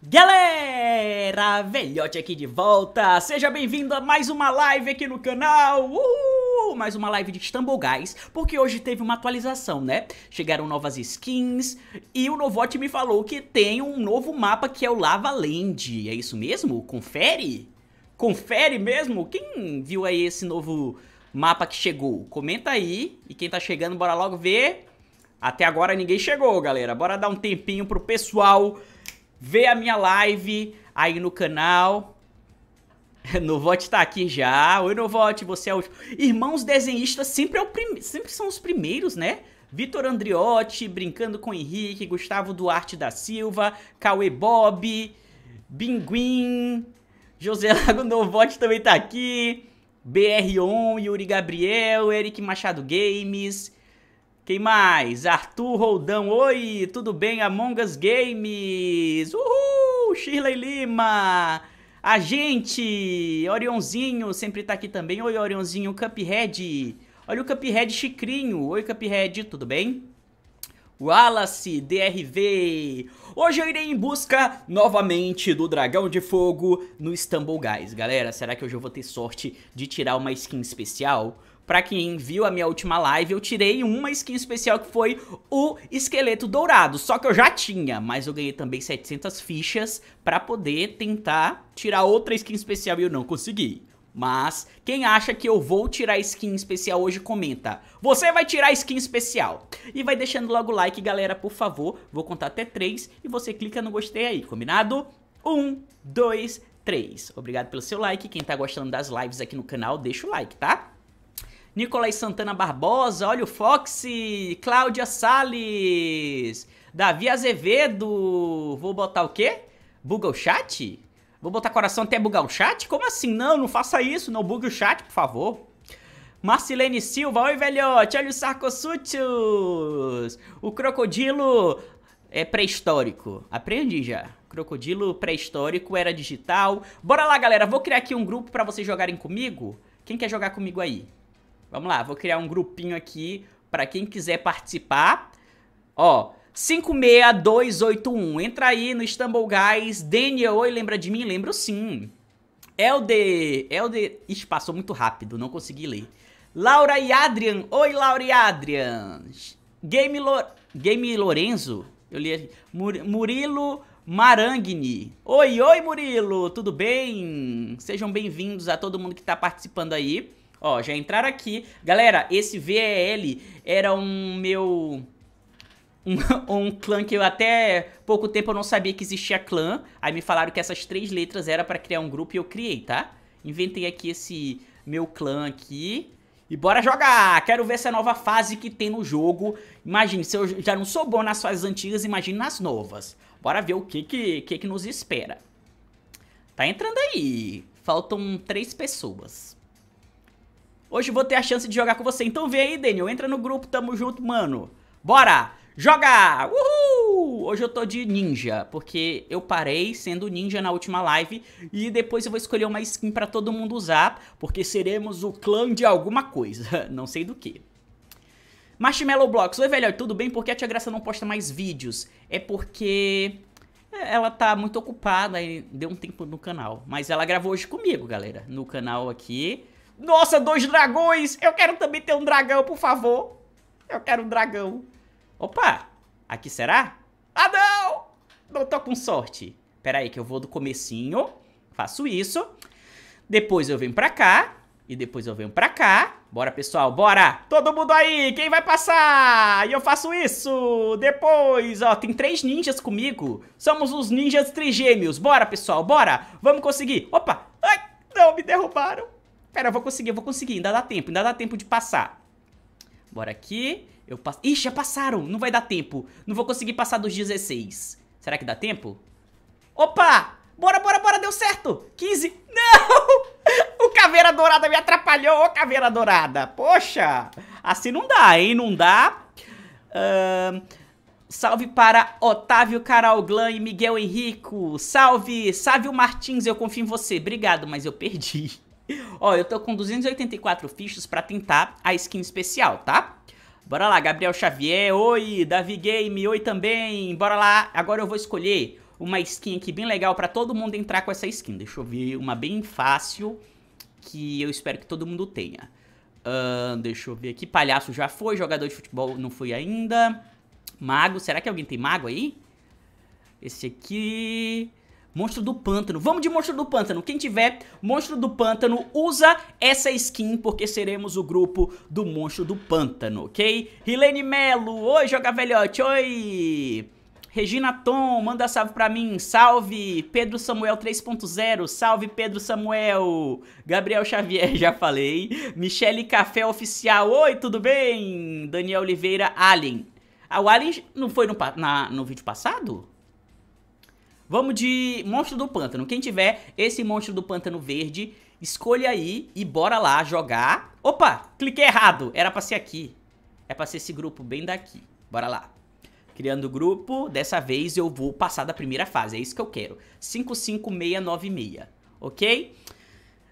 Galera, velhote aqui de volta, seja bem-vindo a mais uma live aqui no canal, Uhul! mais uma live de Istanbul Guys, porque hoje teve uma atualização, né? Chegaram novas skins e o Novote me falou que tem um novo mapa que é o Lava Land, é isso mesmo? Confere? Confere mesmo? Quem viu aí esse novo mapa que chegou? Comenta aí e quem tá chegando bora logo ver... Até agora ninguém chegou, galera. Bora dar um tempinho pro pessoal vê a minha live aí no canal. Novote tá aqui já. Oi, Novote, você é o. Irmãos desenhistas sempre, é o prim... sempre são os primeiros, né? Vitor Andriotti, Brincando com Henrique, Gustavo Duarte da Silva, Cauê Bob, Binguim, José Lago Novote também tá aqui, BR1, Yuri Gabriel, Eric Machado Games, quem mais? Arthur Roldão. Oi, tudo bem? Among Us Games. Uhul! Shirley Lima. A gente. Orionzinho sempre tá aqui também. Oi, Orionzinho. Cuphead. Olha o Cuphead Chicrinho. Oi, Cuphead. Tudo bem? Wallace DRV. Hoje eu irei em busca novamente do Dragão de Fogo no Istanbul Guys. Galera, será que hoje eu vou ter sorte de tirar uma skin especial? Pra quem viu a minha última live, eu tirei uma skin especial que foi o esqueleto dourado. Só que eu já tinha, mas eu ganhei também 700 fichas pra poder tentar tirar outra skin especial e eu não consegui. Mas quem acha que eu vou tirar skin especial hoje, comenta. Você vai tirar skin especial. E vai deixando logo o like, galera, por favor. Vou contar até 3 e você clica no gostei aí, combinado? 1, 2, 3. Obrigado pelo seu like. Quem tá gostando das lives aqui no canal, deixa o like, tá? Nicolai Santana Barbosa, olha o Fox, Cláudia Sales, Davi Azevedo, vou botar o quê? Google chat? Vou botar coração até bugar o chat? Como assim? Não, não faça isso, não bugue o chat, por favor. Marcilene Silva, oi velhote, olha o Sarcosuchus, o crocodilo é pré-histórico, aprendi já. Crocodilo pré-histórico, era digital. Bora lá, galera, vou criar aqui um grupo para vocês jogarem comigo. Quem quer jogar comigo aí? Vamos lá, vou criar um grupinho aqui para quem quiser participar. Ó, 56281. Entra aí no Istanbul Guys. Daniel, oi, lembra de mim? Lembro sim. Elder, Elder... Ixi, passou muito rápido, não consegui ler. Laura e Adrian. Oi, Laura e Adrian. Game, Lo... Game Lorenzo. Eu li Mur... Murilo Marangni. Oi, oi, Murilo. Tudo bem? Sejam bem-vindos a todo mundo que está participando aí. Ó, já entraram aqui. Galera, esse VEL era um meu... Um, um, clã que eu até pouco tempo eu não sabia que existia clã. Aí me falaram que essas três letras era para criar um grupo e eu criei, tá? Inventei aqui esse meu clã aqui. E bora jogar! Quero ver essa nova fase que tem no jogo. Imagine, se eu já não sou bom nas fases antigas, imagine nas novas. Bora ver o que que, que, que nos espera. Tá entrando aí. Faltam três pessoas. Hoje vou ter a chance de jogar com você. Então vem aí, Daniel. Entra no grupo, tamo junto, mano. Bora! Joga! Uhul! Hoje eu tô de ninja, porque eu parei sendo ninja na última live e depois eu vou escolher uma skin pra todo mundo usar, porque seremos o clã de alguma coisa, não sei do que. Marshmallow Blocks, oi velho, tudo bem? Por que a tia Graça não posta mais vídeos? É porque é, ela tá muito ocupada e deu um tempo no canal, mas ela gravou hoje comigo, galera, no canal aqui nossa, dois dragões! Eu quero também ter um dragão, por favor. Eu quero um dragão. Opa! Aqui será? Ah, não! Não tô com sorte. Pera aí que eu vou do comecinho. Faço isso. Depois eu venho pra cá. E depois eu venho pra cá. Bora, pessoal, bora! Todo mundo aí! Quem vai passar? E eu faço isso! Depois, ó, tem três ninjas comigo. Somos os ninjas trigêmeos. Bora, pessoal, bora! Vamos conseguir. Opa! Ai, não, me derrubaram. Cara, eu vou conseguir, eu vou conseguir, ainda dá tempo, ainda dá tempo de passar. Bora aqui. Eu passo. Ixi, já passaram! Não vai dar tempo. Não vou conseguir passar dos 16. Será que dá tempo? Opa! Bora, bora, bora! Deu certo! 15. Não! O Caveira Dourada me atrapalhou, ô Caveira Dourada! Poxa! Assim não dá, hein? Não dá. Uh, salve para Otávio Caral e Miguel Henrico. Salve! Sávio Martins, eu confio em você. Obrigado, mas eu perdi. Ó, eu tô com 284 fichas pra tentar a skin especial, tá? Bora lá, Gabriel Xavier, oi, Davi Game, oi também, bora lá. Agora eu vou escolher uma skin aqui bem legal pra todo mundo entrar com essa skin. Deixa eu ver uma bem fácil, que eu espero que todo mundo tenha. Uh, deixa eu ver aqui, palhaço já foi, jogador de futebol não foi ainda. Mago, será que alguém tem mago aí? Esse aqui... Monstro do Pântano. Vamos de Monstro do Pântano. Quem tiver Monstro do Pântano, usa essa skin, porque seremos o grupo do Monstro do Pântano, ok? Rilene Melo. Oi, Joga Velhote. Oi. Regina Tom, manda salve pra mim. Salve, Pedro Samuel 3.0. Salve, Pedro Samuel. Gabriel Xavier, já falei. Michele Café Oficial. Oi, tudo bem? Daniel Oliveira, Alien. Ah, o Alien não foi no, na, no vídeo passado? Vamos de Monstro do Pântano. Quem tiver esse Monstro do Pântano verde, escolha aí e bora lá jogar. Opa, cliquei errado. Era pra ser aqui. É pra ser esse grupo bem daqui. Bora lá. Criando grupo, dessa vez eu vou passar da primeira fase, é isso que eu quero. 55696, ok?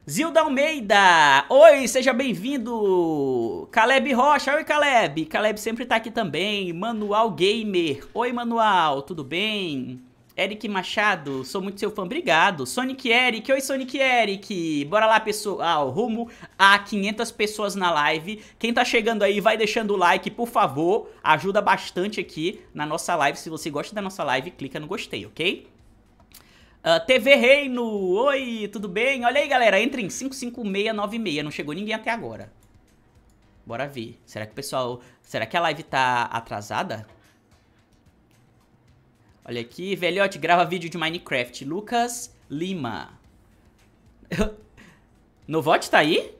Zilda Almeida! Oi, seja bem-vindo! Caleb Rocha, oi Caleb! Caleb sempre tá aqui também. Manual Gamer, oi Manual, tudo bem? Eric Machado, sou muito seu fã, obrigado. Sonic Eric, oi Sonic Eric. Bora lá, pessoal, ah, rumo a 500 pessoas na live. Quem tá chegando aí, vai deixando o like, por favor. Ajuda bastante aqui na nossa live. Se você gosta da nossa live, clica no gostei, ok? Uh, ah, TV Reino, oi, tudo bem? Olha aí, galera, entra em 55696, não chegou ninguém até agora. Bora ver. Será que o pessoal... Será que a live tá atrasada? Olha aqui, velhote, grava vídeo de Minecraft. Lucas Lima. Novote tá aí?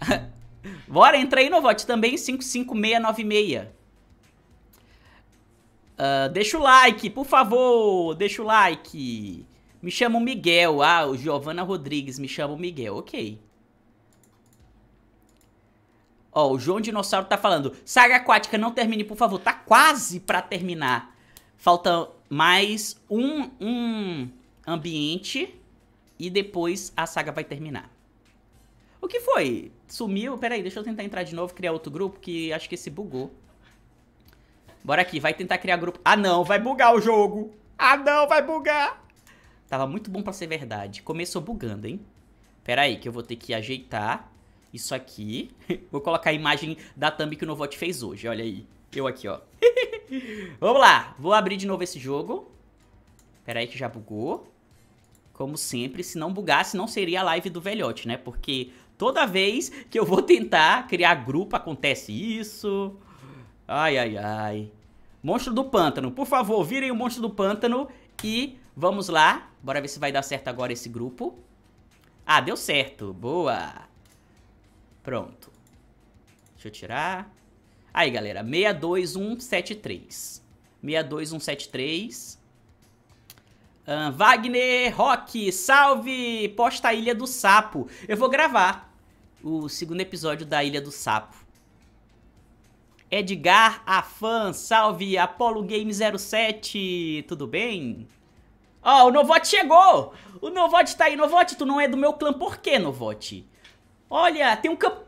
Bora, entra aí, Novote, também, 55696. Uh, ah, deixa o like, por favor, deixa o like. Me chamo Miguel. Ah, o Giovana Rodrigues me chama Miguel, ok. Ó, o João Dinossauro tá falando. Saga aquática, não termine, por favor. Tá quase pra terminar. Falta mais um, um ambiente e depois a saga vai terminar. O que foi? Sumiu? Peraí, deixa eu tentar entrar de novo, criar outro grupo, que acho que esse bugou. Bora aqui, vai tentar criar grupo. Ah não, vai bugar o jogo! Ah não, vai bugar! Tava muito bom pra ser verdade. Começou bugando, hein? Peraí, que eu vou ter que ajeitar isso aqui. Vou colocar a imagem da thumb que o Novot fez hoje, olha aí. Eu aqui, ó. Vamos lá, vou abrir de novo esse jogo. Pera aí que já bugou. Como sempre, se não bugasse, não seria a live do velhote, né? Porque toda vez que eu vou tentar criar grupo, acontece isso. Ai, ai, ai. Monstro do Pântano. Por favor, virem o Monstro do Pântano e vamos lá. Bora ver se vai dar certo agora esse grupo. Ah, deu certo. Boa. Pronto. Deixa eu tirar. Aí, galera, 62173. 62173. Um, Wagner Rock, salve! Posta a Ilha do Sapo. Eu vou gravar o segundo episódio da Ilha do Sapo. Edgar Afan, salve! Apollo Game 07, tudo bem? Ó, oh, o Novote chegou! O Novote tá aí. Novote, tu não é do meu clã. Por que, Novote? Olha, tem um campo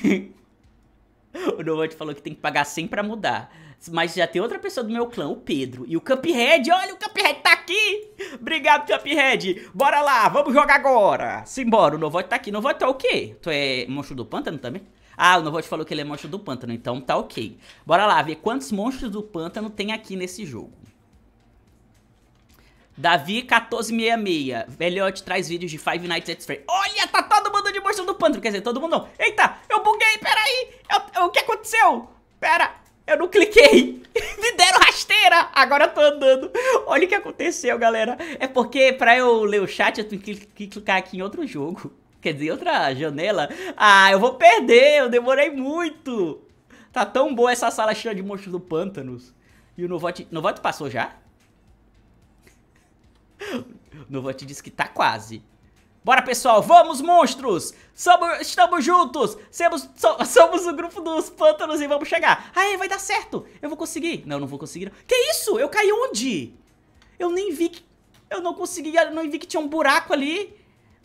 o Novante falou que tem que pagar 100 pra mudar. Mas já tem outra pessoa do meu clã, o Pedro. E o Cuphead, olha, o Cuphead tá aqui! Obrigado, Cuphead! Bora lá, vamos jogar agora! Simbora, o Novote tá aqui. Novote tá o quê? Tu é monstro do pântano também? Ah, o Novote falou que ele é monstro do pântano, então tá ok. Bora lá, ver quantos monstros do pântano tem aqui nesse jogo. Davi1466. Velhote traz vídeos de Five Nights at Freddy's. Olha, tá todo mundo de Monstro do pântano. Quer dizer, todo mundo não. Eita, eu buguei, peraí. Eu, eu, o que aconteceu? Pera, eu não cliquei. Me deram rasteira. Agora eu tô andando. Olha o que aconteceu, galera. É porque pra eu ler o chat, eu tenho que clicar aqui em outro jogo. Quer dizer, outra janela. Ah, eu vou perder. Eu demorei muito. Tá tão boa essa sala cheia de Monstro do pântano. E o Novote... Novote passou já? Novot diz que tá quase. Bora, pessoal, vamos, monstros! Somos, estamos juntos! Somos, so, somos o grupo dos pântanos e vamos chegar! Aê, vai dar certo! Eu vou conseguir! Não, não vou conseguir. Não. Que isso? Eu caí onde? Eu nem vi que... Eu não consegui, eu não vi que tinha um buraco ali.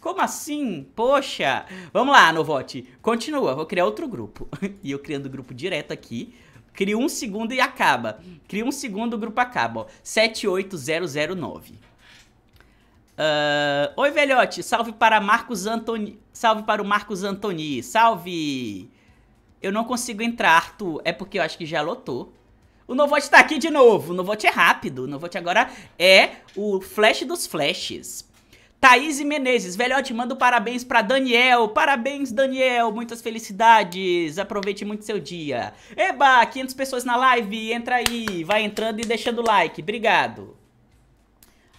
Como assim? Poxa! Vamos lá, Novote. Continua, vou criar outro grupo. e eu criando grupo direto aqui. Crio um segundo e acaba. Crio um segundo, o grupo acaba, ó. 78009. Uh, Oi, velhote. Salve para Marcos Antoni. Salve para o Marcos Antoni. Salve. Eu não consigo entrar, Arthur. É porque eu acho que já lotou. O Novote tá aqui de novo. O Novote é rápido. O Novote agora é o flash dos flashes. Thaís Menezes, velhote, mando parabéns para Daniel. Parabéns, Daniel. Muitas felicidades. Aproveite muito seu dia. Eba, 500 pessoas na live. Entra aí. Vai entrando e deixando o like. Obrigado.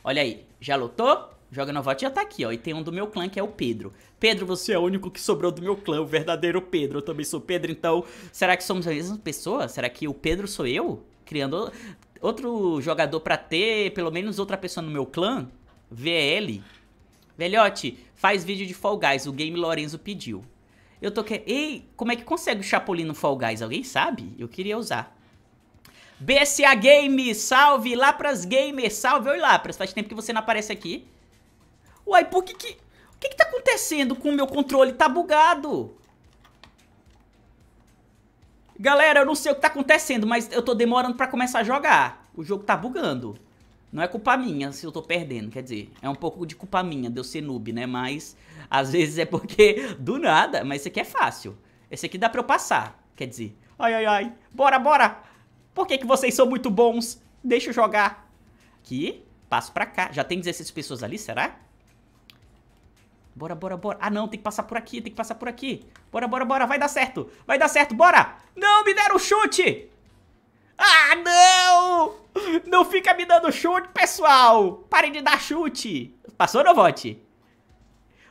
Olha aí. Já lotou? Joga no voto já tá aqui, ó. E tem um do meu clã que é o Pedro. Pedro, você é o único que sobrou do meu clã, o verdadeiro Pedro. Eu também sou Pedro, então. Será que somos a mesma pessoa? Será que o Pedro sou eu? Criando outro jogador pra ter pelo menos outra pessoa no meu clã? VL. Velhote, faz vídeo de Fall Guys, o Game Lorenzo pediu. Eu tô querendo. Ei, como é que consegue o Chapolin no Fall Guys? Alguém sabe? Eu queria usar. BSA Game, salve! Lapras Gamer, salve! Oi, Lapras, faz tempo que você não aparece aqui. Uai, por que que... O que que tá acontecendo com o meu controle? Tá bugado! Galera, eu não sei o que tá acontecendo, mas eu tô demorando pra começar a jogar. O jogo tá bugando. Não é culpa minha se eu tô perdendo, quer dizer, é um pouco de culpa minha de eu ser noob, né? Mas, às vezes é porque, do nada, mas esse aqui é fácil. Esse aqui dá pra eu passar, quer dizer. Ai, ai, ai, bora, bora! Por que, que vocês são muito bons? Deixa eu jogar. Aqui, passo pra cá. Já tem 16 pessoas ali, será? Bora, bora, bora. Ah, não, tem que passar por aqui, tem que passar por aqui. Bora, bora, bora, vai dar certo. Vai dar certo, bora. Não, me deram chute. Ah, não! Não fica me dando chute, pessoal. Parem de dar chute. Passou, Novote?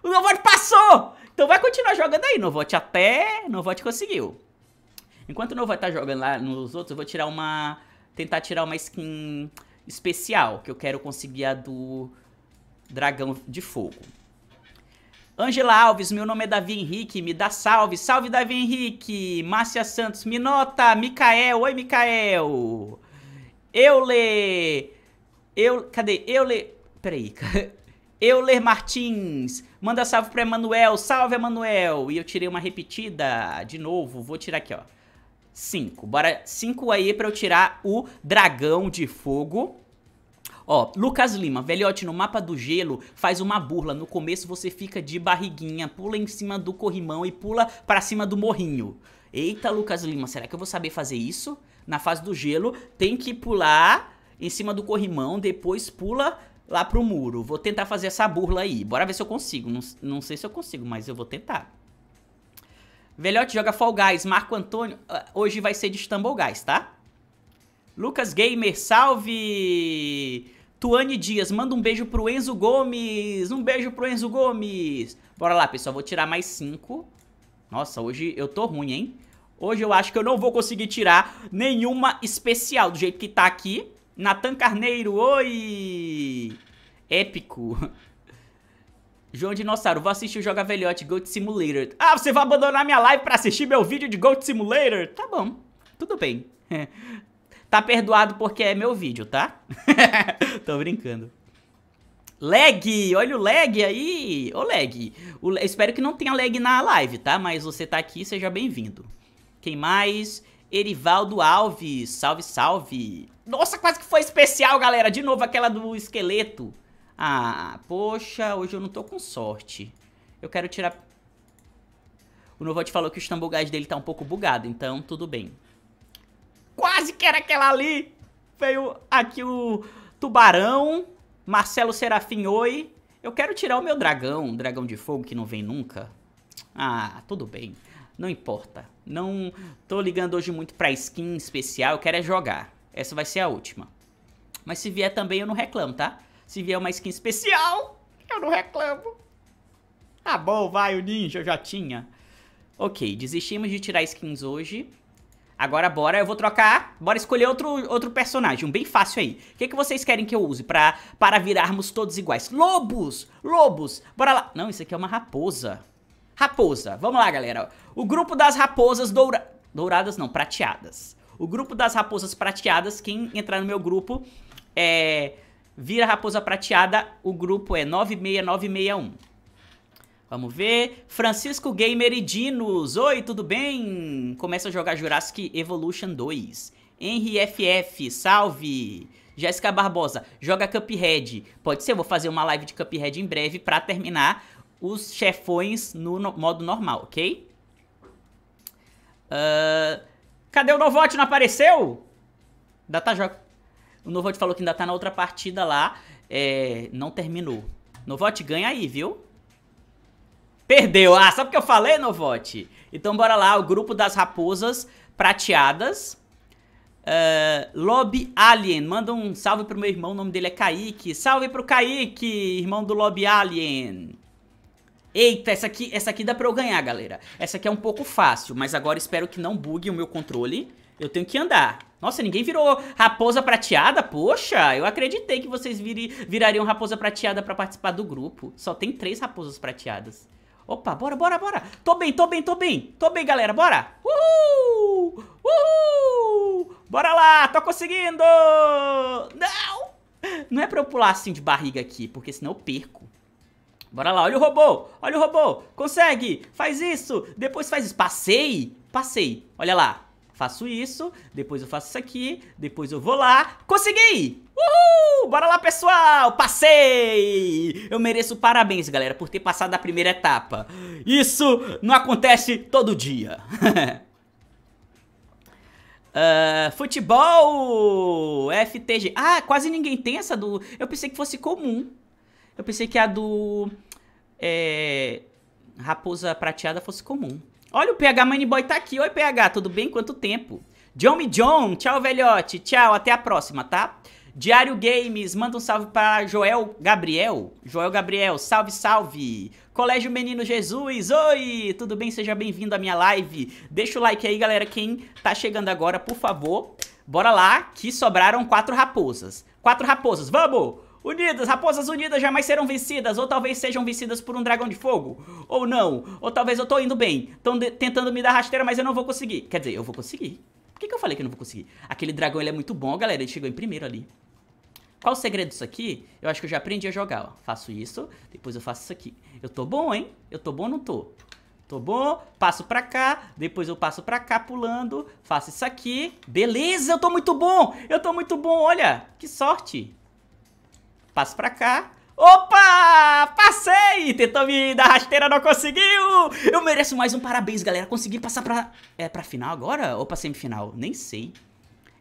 O Novote passou! Então vai continuar jogando aí, Novote, até... Novote conseguiu. Enquanto não vai estar tá jogando lá nos outros, eu vou tirar uma... Tentar tirar uma skin especial, que eu quero conseguir a do Dragão de Fogo. Angela Alves, meu nome é Davi Henrique, me dá salve. Salve, Davi Henrique. Márcia Santos, me nota. Micael, oi, Micael. Eule... Eu, cadê? Euler... Peraí. Euler Martins. Manda salve pra Emanuel. Salve, Emanuel. E eu tirei uma repetida de novo. Vou tirar aqui, ó. 5. Bora 5 aí pra eu tirar o dragão de fogo. Ó, Lucas Lima, velhote, no mapa do gelo faz uma burla. No começo você fica de barriguinha, pula em cima do corrimão e pula pra cima do morrinho. Eita, Lucas Lima, será que eu vou saber fazer isso? Na fase do gelo, tem que pular em cima do corrimão, depois pula lá pro muro. Vou tentar fazer essa burla aí. Bora ver se eu consigo. Não, não sei se eu consigo, mas eu vou tentar. Velhote joga Fall Guys. Marco Antônio ah, hoje vai ser de Stumble Guys, tá? Lucas Gamer, salve! Tuane Dias, manda um beijo pro Enzo Gomes. Um beijo pro Enzo Gomes. Bora lá, pessoal. Vou tirar mais cinco. Nossa, hoje eu tô ruim, hein? Hoje eu acho que eu não vou conseguir tirar nenhuma especial do jeito que tá aqui. Natan Carneiro, oi! Épico. João Dinossauro, vou assistir o Joga Velhote Goat Simulator. Ah, você vai abandonar minha live pra assistir meu vídeo de Goat Simulator? Tá bom, tudo bem. tá perdoado porque é meu vídeo, tá? Tô brincando. Lag, olha o lag aí. Ô lag, o, espero que não tenha lag na live, tá? Mas você tá aqui, seja bem-vindo. Quem mais? Erivaldo Alves, salve, salve. Nossa, quase que foi especial, galera. De novo aquela do esqueleto. Ah, poxa, hoje eu não tô com sorte. Eu quero tirar... O Novot falou que o Stambugás dele tá um pouco bugado, então tudo bem. Quase que era aquela ali! Veio aqui o Tubarão, Marcelo Serafim, oi. Eu quero tirar o meu dragão, dragão de fogo que não vem nunca. Ah, tudo bem. Não importa. Não tô ligando hoje muito pra skin especial, eu quero é jogar. Essa vai ser a última. Mas se vier também eu não reclamo, tá? Se vier uma skin especial, eu não reclamo. Tá ah, bom, vai, o ninja, eu já tinha. Ok, desistimos de tirar skins hoje. Agora bora, eu vou trocar, bora escolher outro, outro personagem, um bem fácil aí. O que, que vocês querem que eu use pra, para virarmos todos iguais? Lobos! Lobos! Bora lá. Não, isso aqui é uma raposa. Raposa, vamos lá galera. O grupo das raposas doura... douradas, não, prateadas. O grupo das raposas prateadas, quem entrar no meu grupo, é... Vira Raposa Prateada, o grupo é 96961. Vamos ver. Francisco Gamer e Dinos. Oi, tudo bem? Começa a jogar Jurassic Evolution 2. Henry FF, salve! Jéssica Barbosa, joga Cuphead. Pode ser, eu vou fazer uma live de Cuphead em breve para terminar os chefões no, no modo normal, ok? Uh, cadê o Novote? Não apareceu? Datajoca. O Novote falou que ainda tá na outra partida lá. É, não terminou. Novote, ganha aí, viu? Perdeu. Ah, sabe o que eu falei, Novote? Então bora lá, o grupo das raposas prateadas. Uh, Lobby Alien, manda um salve pro meu irmão, o nome dele é Kaique. Salve pro Kaique, irmão do Lobby Alien. Eita, essa aqui, essa aqui dá pra eu ganhar, galera. Essa aqui é um pouco fácil, mas agora espero que não bugue o meu controle. Eu tenho que andar. Nossa, ninguém virou raposa prateada? Poxa, eu acreditei que vocês viri, virariam raposa prateada pra participar do grupo. Só tem três raposas prateadas. Opa, bora, bora, bora. Tô bem, tô bem, tô bem. Tô bem, galera, bora. Uhul! Uhul! Bora lá, tô conseguindo! Não! Não é pra eu pular assim de barriga aqui, porque senão eu perco. Bora lá, olha o robô, olha o robô. Consegue, faz isso, depois faz isso. Passei, passei, olha lá. Faço isso, depois eu faço isso aqui, depois eu vou lá. Consegui! Uhul! Bora lá, pessoal! Passei! Eu mereço parabéns, galera, por ter passado a primeira etapa. Isso não acontece todo dia. Uh, futebol FTG. Ah, quase ninguém tem essa do. Eu pensei que fosse comum. Eu pensei que a do. É, raposa prateada fosse comum. Olha, o PH Moneyboy tá aqui. Oi, PH, tudo bem? Quanto tempo? Johnny John, tchau, velhote. Tchau, até a próxima, tá? Diário Games, manda um salve para Joel Gabriel. Joel Gabriel, salve, salve. Colégio Menino Jesus, oi, tudo bem? Seja bem-vindo à minha live. Deixa o like aí, galera, quem tá chegando agora, por favor. Bora lá, que sobraram quatro raposas. Quatro raposas, vamos! Unidas, raposas unidas jamais serão vencidas, ou talvez sejam vencidas por um dragão de fogo, ou não, ou talvez eu tô indo bem, estão tentando me dar rasteira, mas eu não vou conseguir. Quer dizer, eu vou conseguir. Por que, que eu falei que eu não vou conseguir? Aquele dragão, ele é muito bom, galera, ele chegou em primeiro ali. Qual o segredo disso aqui? Eu acho que eu já aprendi a jogar, ó. Faço isso, depois eu faço isso aqui. Eu tô bom, hein? Eu tô bom ou não tô? Tô bom, passo pra cá, depois eu passo pra cá pulando, faço isso aqui. Beleza, eu tô muito bom! Eu tô muito bom, olha! Que sorte! Passo pra cá. Opa! Passei! Tentou me dar rasteira, não conseguiu! Eu mereço mais um parabéns, galera. Consegui passar pra... É pra final agora? Ou pra semifinal? Nem sei.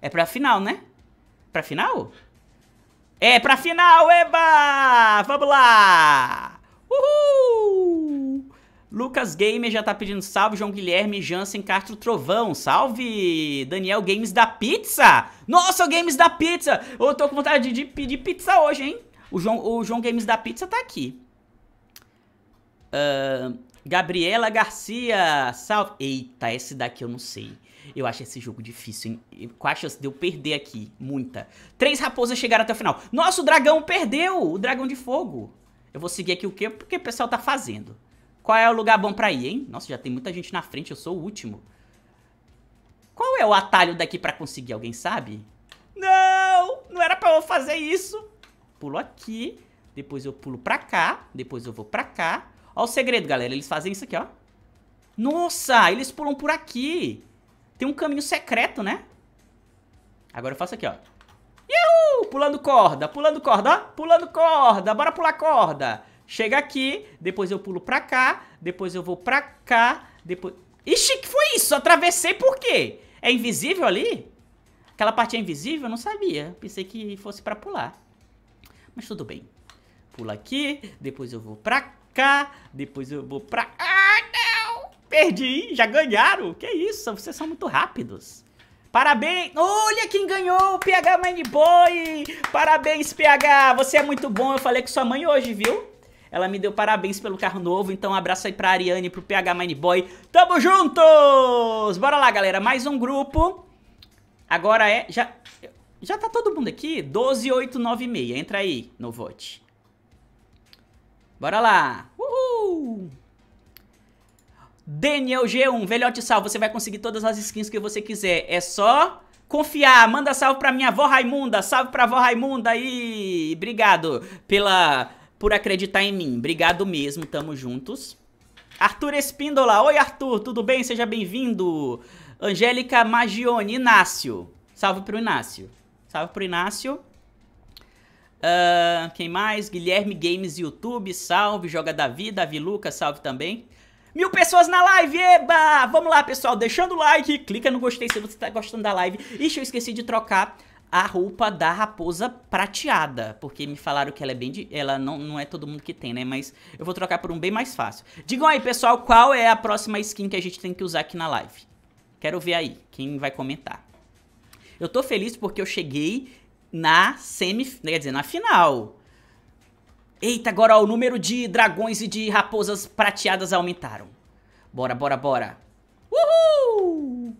É pra final, né? Pra final? É pra final, eba! Vamos lá! Lucas Gamer já tá pedindo salve, João Guilherme, Jansen, Castro Trovão, salve! Daniel Games da Pizza! Nossa, Games da Pizza! Eu tô com vontade de pedir pizza hoje, hein? O João, o João Games da Pizza tá aqui. Uh, Gabriela Garcia, salve! Eita, esse daqui eu não sei. Eu acho esse jogo difícil, hein? Qual a chance de eu perder aqui? Muita. Três raposas chegaram até o final. Nossa, o dragão perdeu! O dragão de fogo! Eu vou seguir aqui o que, porque o pessoal tá fazendo. Qual é o lugar bom pra ir, hein? Nossa, já tem muita gente na frente, eu sou o último. Qual é o atalho daqui pra conseguir? Alguém sabe? Não! Não era pra eu fazer isso! Pulo aqui, depois eu pulo pra cá, depois eu vou pra cá. Ó o segredo, galera, eles fazem isso aqui, ó. Nossa, eles pulam por aqui. Tem um caminho secreto, né? Agora eu faço aqui, ó. Pulando corda, pulando corda, ó. Pulando corda, bora pular corda. Chega aqui, depois eu pulo pra cá, depois eu vou pra cá, depois... Ixi, que foi isso? Atravessei por quê? É invisível ali? Aquela parte é invisível? Eu não sabia. Pensei que fosse pra pular. Mas tudo bem. Pula aqui, depois eu vou pra cá, depois eu vou pra... Ah, não! Perdi, já ganharam. Que isso, vocês são muito rápidos. Parabéns! Olha quem ganhou PH Mind Boy! Parabéns, PH! Você é muito bom. Eu falei com sua mãe hoje, viu? Ela me deu parabéns pelo carro novo, então um abraço aí pra Ariane e pro PH Mine Tamo juntos! Bora lá, galera. Mais um grupo. Agora é... Já, já tá todo mundo aqui? 12896. Entra aí no vote. Bora lá. Uhul! Daniel G1, velhote salvo, você vai conseguir todas as skins que você quiser. É só confiar. Manda salve pra minha avó Raimunda. Salve pra avó Raimunda aí. Obrigado pela por acreditar em mim. Obrigado mesmo, tamo juntos. Arthur Espíndola, oi Arthur, tudo bem? Seja bem-vindo. Angélica Magione, Inácio. Salve pro Inácio. Salve pro Inácio. Uh, quem mais? Guilherme Games YouTube, salve. Joga Davi, Davi Lucas, salve também. Mil pessoas na live, eba! Vamos lá, pessoal, deixando o like, clica no gostei se você tá gostando da live. Ixi, eu esqueci de trocar a roupa da raposa prateada, porque me falaram que ela é bem de... ela não, não é todo mundo que tem, né? Mas eu vou trocar por um bem mais fácil. Digam aí, pessoal, qual é a próxima skin que a gente tem que usar aqui na live? Quero ver aí quem vai comentar. Eu tô feliz porque eu cheguei na semi, quer dizer, na final. Eita, agora ó, o número de dragões e de raposas prateadas aumentaram. Bora, bora, bora. Uhul!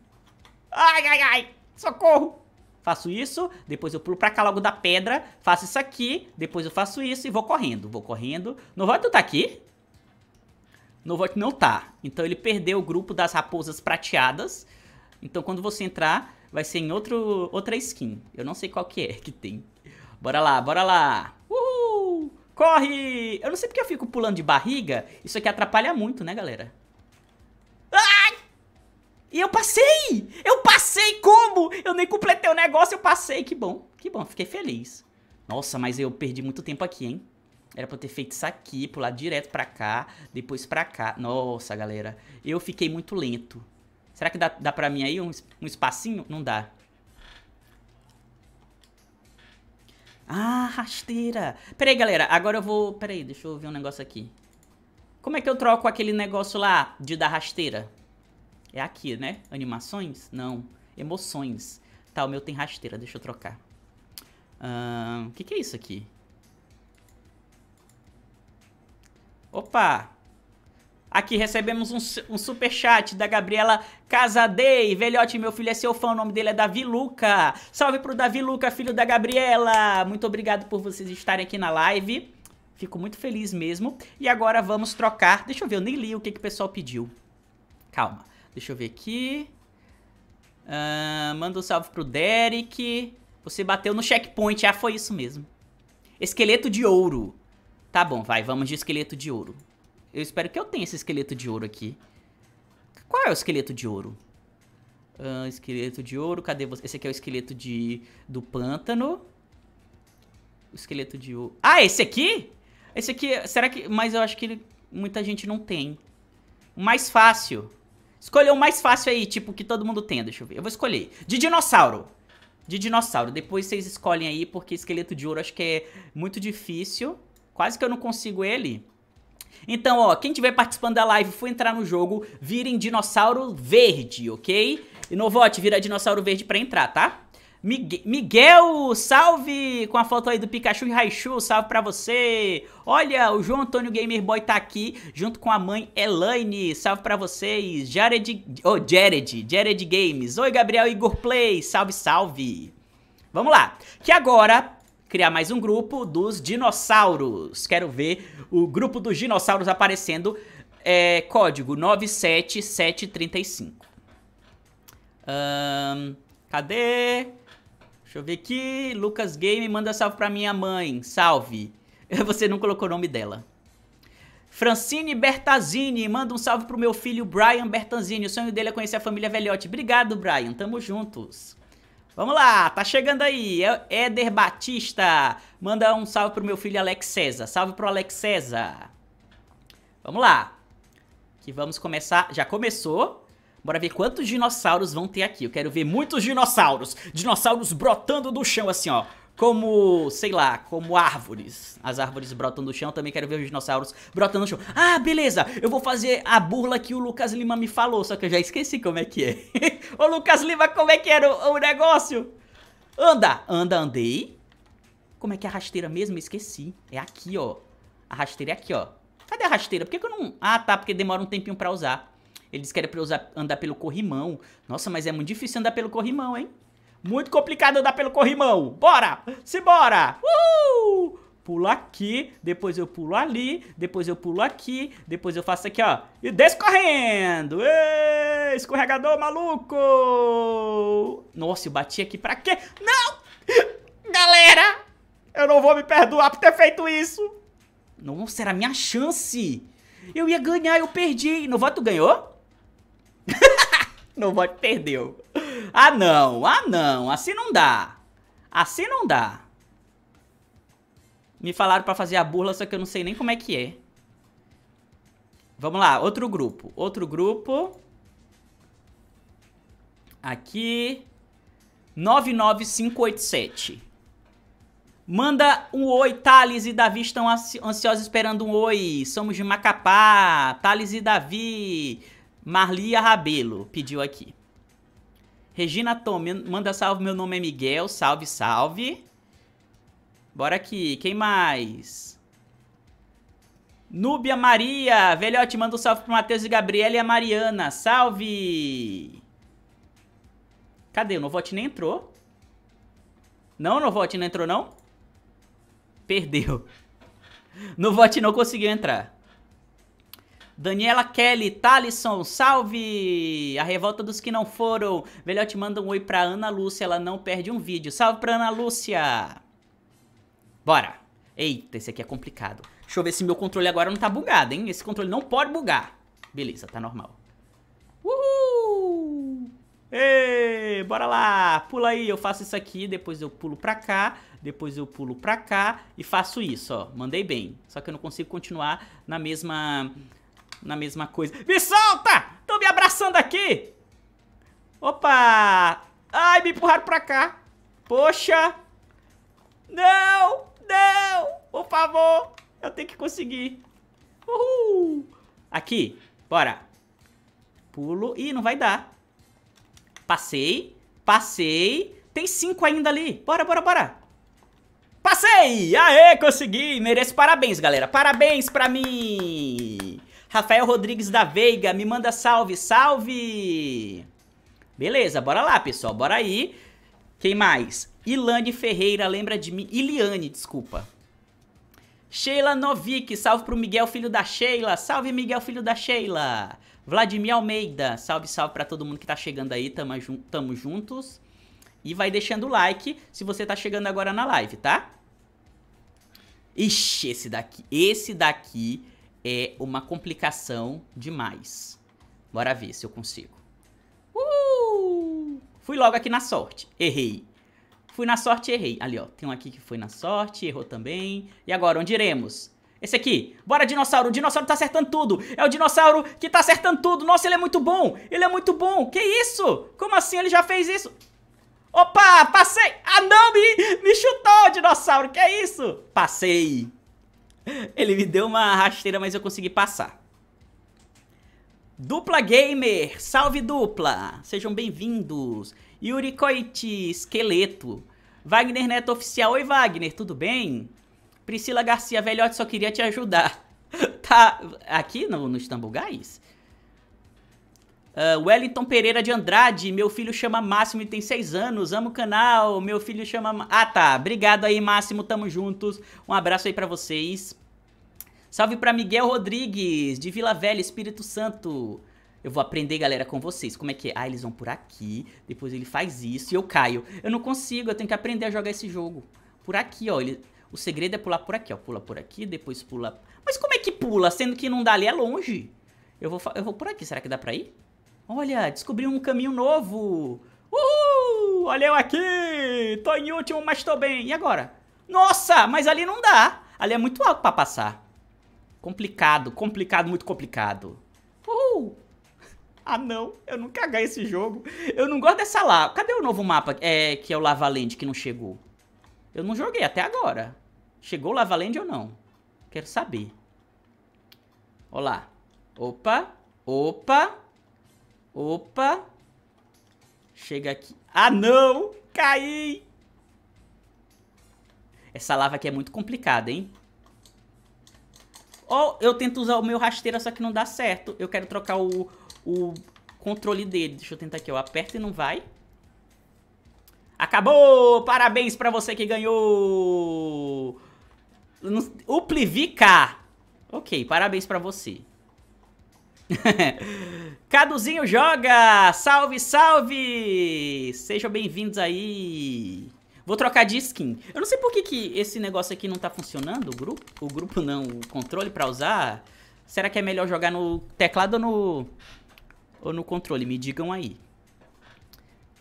Ai, ai, ai! Socorro! faço isso, depois eu pulo pra cá logo da pedra, faço isso aqui, depois eu faço isso e vou correndo, vou correndo. não tá aqui? Novote não tá. Então ele perdeu o grupo das raposas prateadas. Então quando você entrar, vai ser em outro, outra skin. Eu não sei qual que é que tem. Bora lá, bora lá. Uhul! Corre! Eu não sei porque eu fico pulando de barriga. Isso aqui atrapalha muito, né, galera? E eu passei! Eu passei como? Eu nem completei o negócio, eu passei. Que bom, que bom, fiquei feliz. Nossa, mas eu perdi muito tempo aqui, hein? Era pra eu ter feito isso aqui, pular direto pra cá, depois pra cá. Nossa, galera, eu fiquei muito lento. Será que dá, dá pra mim aí um, um espacinho? Não dá. Ah, rasteira. Pera aí, galera, agora eu vou... Pera aí, deixa eu ver um negócio aqui. Como é que eu troco aquele negócio lá de dar rasteira? É aqui, né? Animações? Não. Emoções. Tá, o meu tem rasteira, deixa eu trocar. O uh, que, que é isso aqui? Opa! Aqui recebemos um, um super chat da Gabriela Casadei. Velhote, meu filho é seu fã, o nome dele é Davi Luca. Salve pro Davi Luca, filho da Gabriela. Muito obrigado por vocês estarem aqui na live. Fico muito feliz mesmo. E agora vamos trocar. Deixa eu ver, eu nem li o que, que o pessoal pediu. Calma. Deixa eu ver aqui. Uh, manda um salve pro Derek. Você bateu no checkpoint. Ah, foi isso mesmo. Esqueleto de ouro. Tá bom, vai. Vamos de esqueleto de ouro. Eu espero que eu tenha esse esqueleto de ouro aqui. Qual é o esqueleto de ouro? Uh, esqueleto de ouro. Cadê você? Esse aqui é o esqueleto de... do pântano. O esqueleto de ouro. Ah, esse aqui? Esse aqui... Será que... Mas eu acho que ele... muita gente não tem. O mais fácil... Escolha o mais fácil aí, tipo, que todo mundo tem. Deixa eu ver. Eu vou escolher. De dinossauro. De dinossauro. Depois vocês escolhem aí, porque esqueleto de ouro acho que é muito difícil. Quase que eu não consigo ele. Então, ó, quem tiver participando da live for entrar no jogo, virem dinossauro verde, ok? E Novote, vira dinossauro verde pra entrar, tá? Miguel, salve com a foto aí do Pikachu e Raichu, salve pra você. Olha, o João Antônio Gamer Boy tá aqui junto com a mãe Elaine, salve pra vocês. Jared, oh, Jared, Jared Games. Oi, Gabriel Igor Play, salve, salve. Vamos lá, que agora criar mais um grupo dos dinossauros. Quero ver o grupo dos dinossauros aparecendo, é, código 97735. Ahn... Um, cadê? Deixa eu ver aqui. Lucas Game manda salve pra minha mãe. Salve. Você não colocou o nome dela. Francine Bertazini manda um salve pro meu filho Brian Bertanzini. O sonho dele é conhecer a família Velhote. Obrigado, Brian. Tamo juntos. Vamos lá, tá chegando aí. É Éder Batista manda um salve pro meu filho Alex César. Salve pro Alex César. Vamos lá. Que vamos começar. Já começou. Bora ver quantos dinossauros vão ter aqui. Eu quero ver muitos dinossauros. Dinossauros brotando do chão, assim, ó. Como, sei lá, como árvores. As árvores brotam do chão. Também quero ver os dinossauros brotando do chão. Ah, beleza. Eu vou fazer a burla que o Lucas Lima me falou. Só que eu já esqueci como é que é. Ô, Lucas Lima, como é que era o, o negócio? Anda. Anda, andei. Como é que é a rasteira mesmo? Eu esqueci. É aqui, ó. A rasteira é aqui, ó. Cadê a rasteira? Por que, que eu não... Ah, tá. Porque demora um tempinho pra usar. Ele disse que era pra eu usar, andar pelo corrimão. Nossa, mas é muito difícil andar pelo corrimão, hein? Muito complicado andar pelo corrimão. Bora! Simbora! Uhul! pulo aqui, depois eu pulo ali, depois eu pulo aqui, depois eu faço aqui, ó, e descorrendo. Ê, escorregador maluco! Nossa, eu bati aqui pra quê? Não! Galera, eu não vou me perdoar por ter feito isso. Não será minha chance. Eu ia ganhar, eu perdi. Novato ganhou? Novak perdeu. Ah não, ah não, assim não dá. Assim não dá. Me falaram pra fazer a burla, só que eu não sei nem como é que é. Vamos lá, outro grupo. Outro grupo. Aqui. 99587. Manda um oi, Thales e Davi estão ansiosos esperando um oi. Somos de Macapá. Thales e Davi. Marlia Rabelo pediu aqui. Regina Tom, manda salve, meu nome é Miguel, salve, salve. Bora aqui, quem mais? Núbia Maria, velhote, manda um salve pro Matheus e Gabriela e a Mariana, salve! Cadê? O Novote nem entrou. Não, o Novote não entrou não? Perdeu. Novote não conseguiu entrar. Daniela Kelly, Talisson, salve! A revolta dos que não foram. Velhote manda um oi pra Ana Lúcia, ela não perde um vídeo. Salve pra Ana Lúcia! Bora! Eita, esse aqui é complicado. Deixa eu ver se meu controle agora não tá bugado, hein? Esse controle não pode bugar. Beleza, tá normal. Uhul! Ei, bora lá! Pula aí, eu faço isso aqui, depois eu pulo pra cá, depois eu pulo pra cá e faço isso, ó. Mandei bem. Só que eu não consigo continuar na mesma na mesma coisa. Me solta! Tô me abraçando aqui! Opa! Ai, me empurraram pra cá. Poxa! Não! Não! Por favor! Eu tenho que conseguir. Uhul! Aqui. Bora. Pulo. Ih, não vai dar. Passei. Passei. Tem cinco ainda ali. Bora, bora, bora. Passei! Aê, consegui! Mereço parabéns, galera. Parabéns pra mim! Rafael Rodrigues da Veiga, me manda salve, salve! Beleza, bora lá, pessoal, bora aí. Quem mais? Ilane Ferreira, lembra de mim? Iliane, desculpa. Sheila Novik, salve pro Miguel, filho da Sheila. Salve, Miguel, filho da Sheila. Vladimir Almeida, salve, salve para todo mundo que tá chegando aí, tamo, jun tamo juntos. E vai deixando o like se você tá chegando agora na live, tá? Ixi, esse daqui, esse daqui é uma complicação demais. Bora ver se eu consigo. Uh! Fui logo aqui na sorte. Errei. Fui na sorte e errei. Ali, ó. Tem um aqui que foi na sorte, errou também. E agora, onde iremos? Esse aqui. Bora, dinossauro. O dinossauro tá acertando tudo. É o dinossauro que tá acertando tudo. Nossa, ele é muito bom. Ele é muito bom. Que isso? Como assim ele já fez isso? Opa, passei. Ah, não, me, me chutou dinossauro. Que isso? Passei. Ele me deu uma rasteira, mas eu consegui passar. Dupla Gamer, salve dupla! Sejam bem-vindos! Yuri Koichi, esqueleto. Wagner Neto Oficial, oi Wagner, tudo bem? Priscila Garcia, velhote, só queria te ajudar. tá aqui no, no Istanbul Guys? Uh, Wellington Pereira de Andrade, meu filho chama Máximo e tem 6 anos, amo o canal, meu filho chama... Ah tá, obrigado aí Máximo, tamo juntos, um abraço aí para vocês. Salve para Miguel Rodrigues, de Vila Velha, Espírito Santo. Eu vou aprender, galera, com vocês. Como é que é? Ah, eles vão por aqui, depois ele faz isso e eu caio. Eu não consigo, eu tenho que aprender a jogar esse jogo. Por aqui, ó, ele... O segredo é pular por aqui, ó. Pula por aqui, depois pula... Mas como é que pula, sendo que não dá ali? É longe. Eu vou, eu vou por aqui. Será que dá pra ir? Olha, descobri um caminho novo. Uhul! Olha eu aqui! Tô em último, mas tô bem. E agora? Nossa, mas ali não dá. Ali é muito alto pra passar. Complicado, complicado, muito complicado. Uhul! Ah, não. Eu não caguei esse jogo. Eu não gosto dessa lá. Cadê o novo mapa é, que é o Lava Land que não chegou? Eu não joguei até agora. Chegou o Lava Land ou não? Quero saber. Olá. Opa. Opa. Opa. Chega aqui. Ah, não! Caí! Essa lava aqui é muito complicada, hein? Ou eu tento usar o meu rasteira, só que não dá certo. Eu quero trocar o, o controle dele. Deixa eu tentar aqui, Eu aperto e não vai. Acabou! Parabéns pra você que ganhou! O Plivicar! Ok, parabéns pra você. Caduzinho joga! Salve, salve! Sejam bem-vindos aí! Vou trocar de skin. Eu não sei por que, que esse negócio aqui não tá funcionando, o grupo, o grupo não, o controle pra usar. Será que é melhor jogar no teclado ou no, ou no controle? Me digam aí.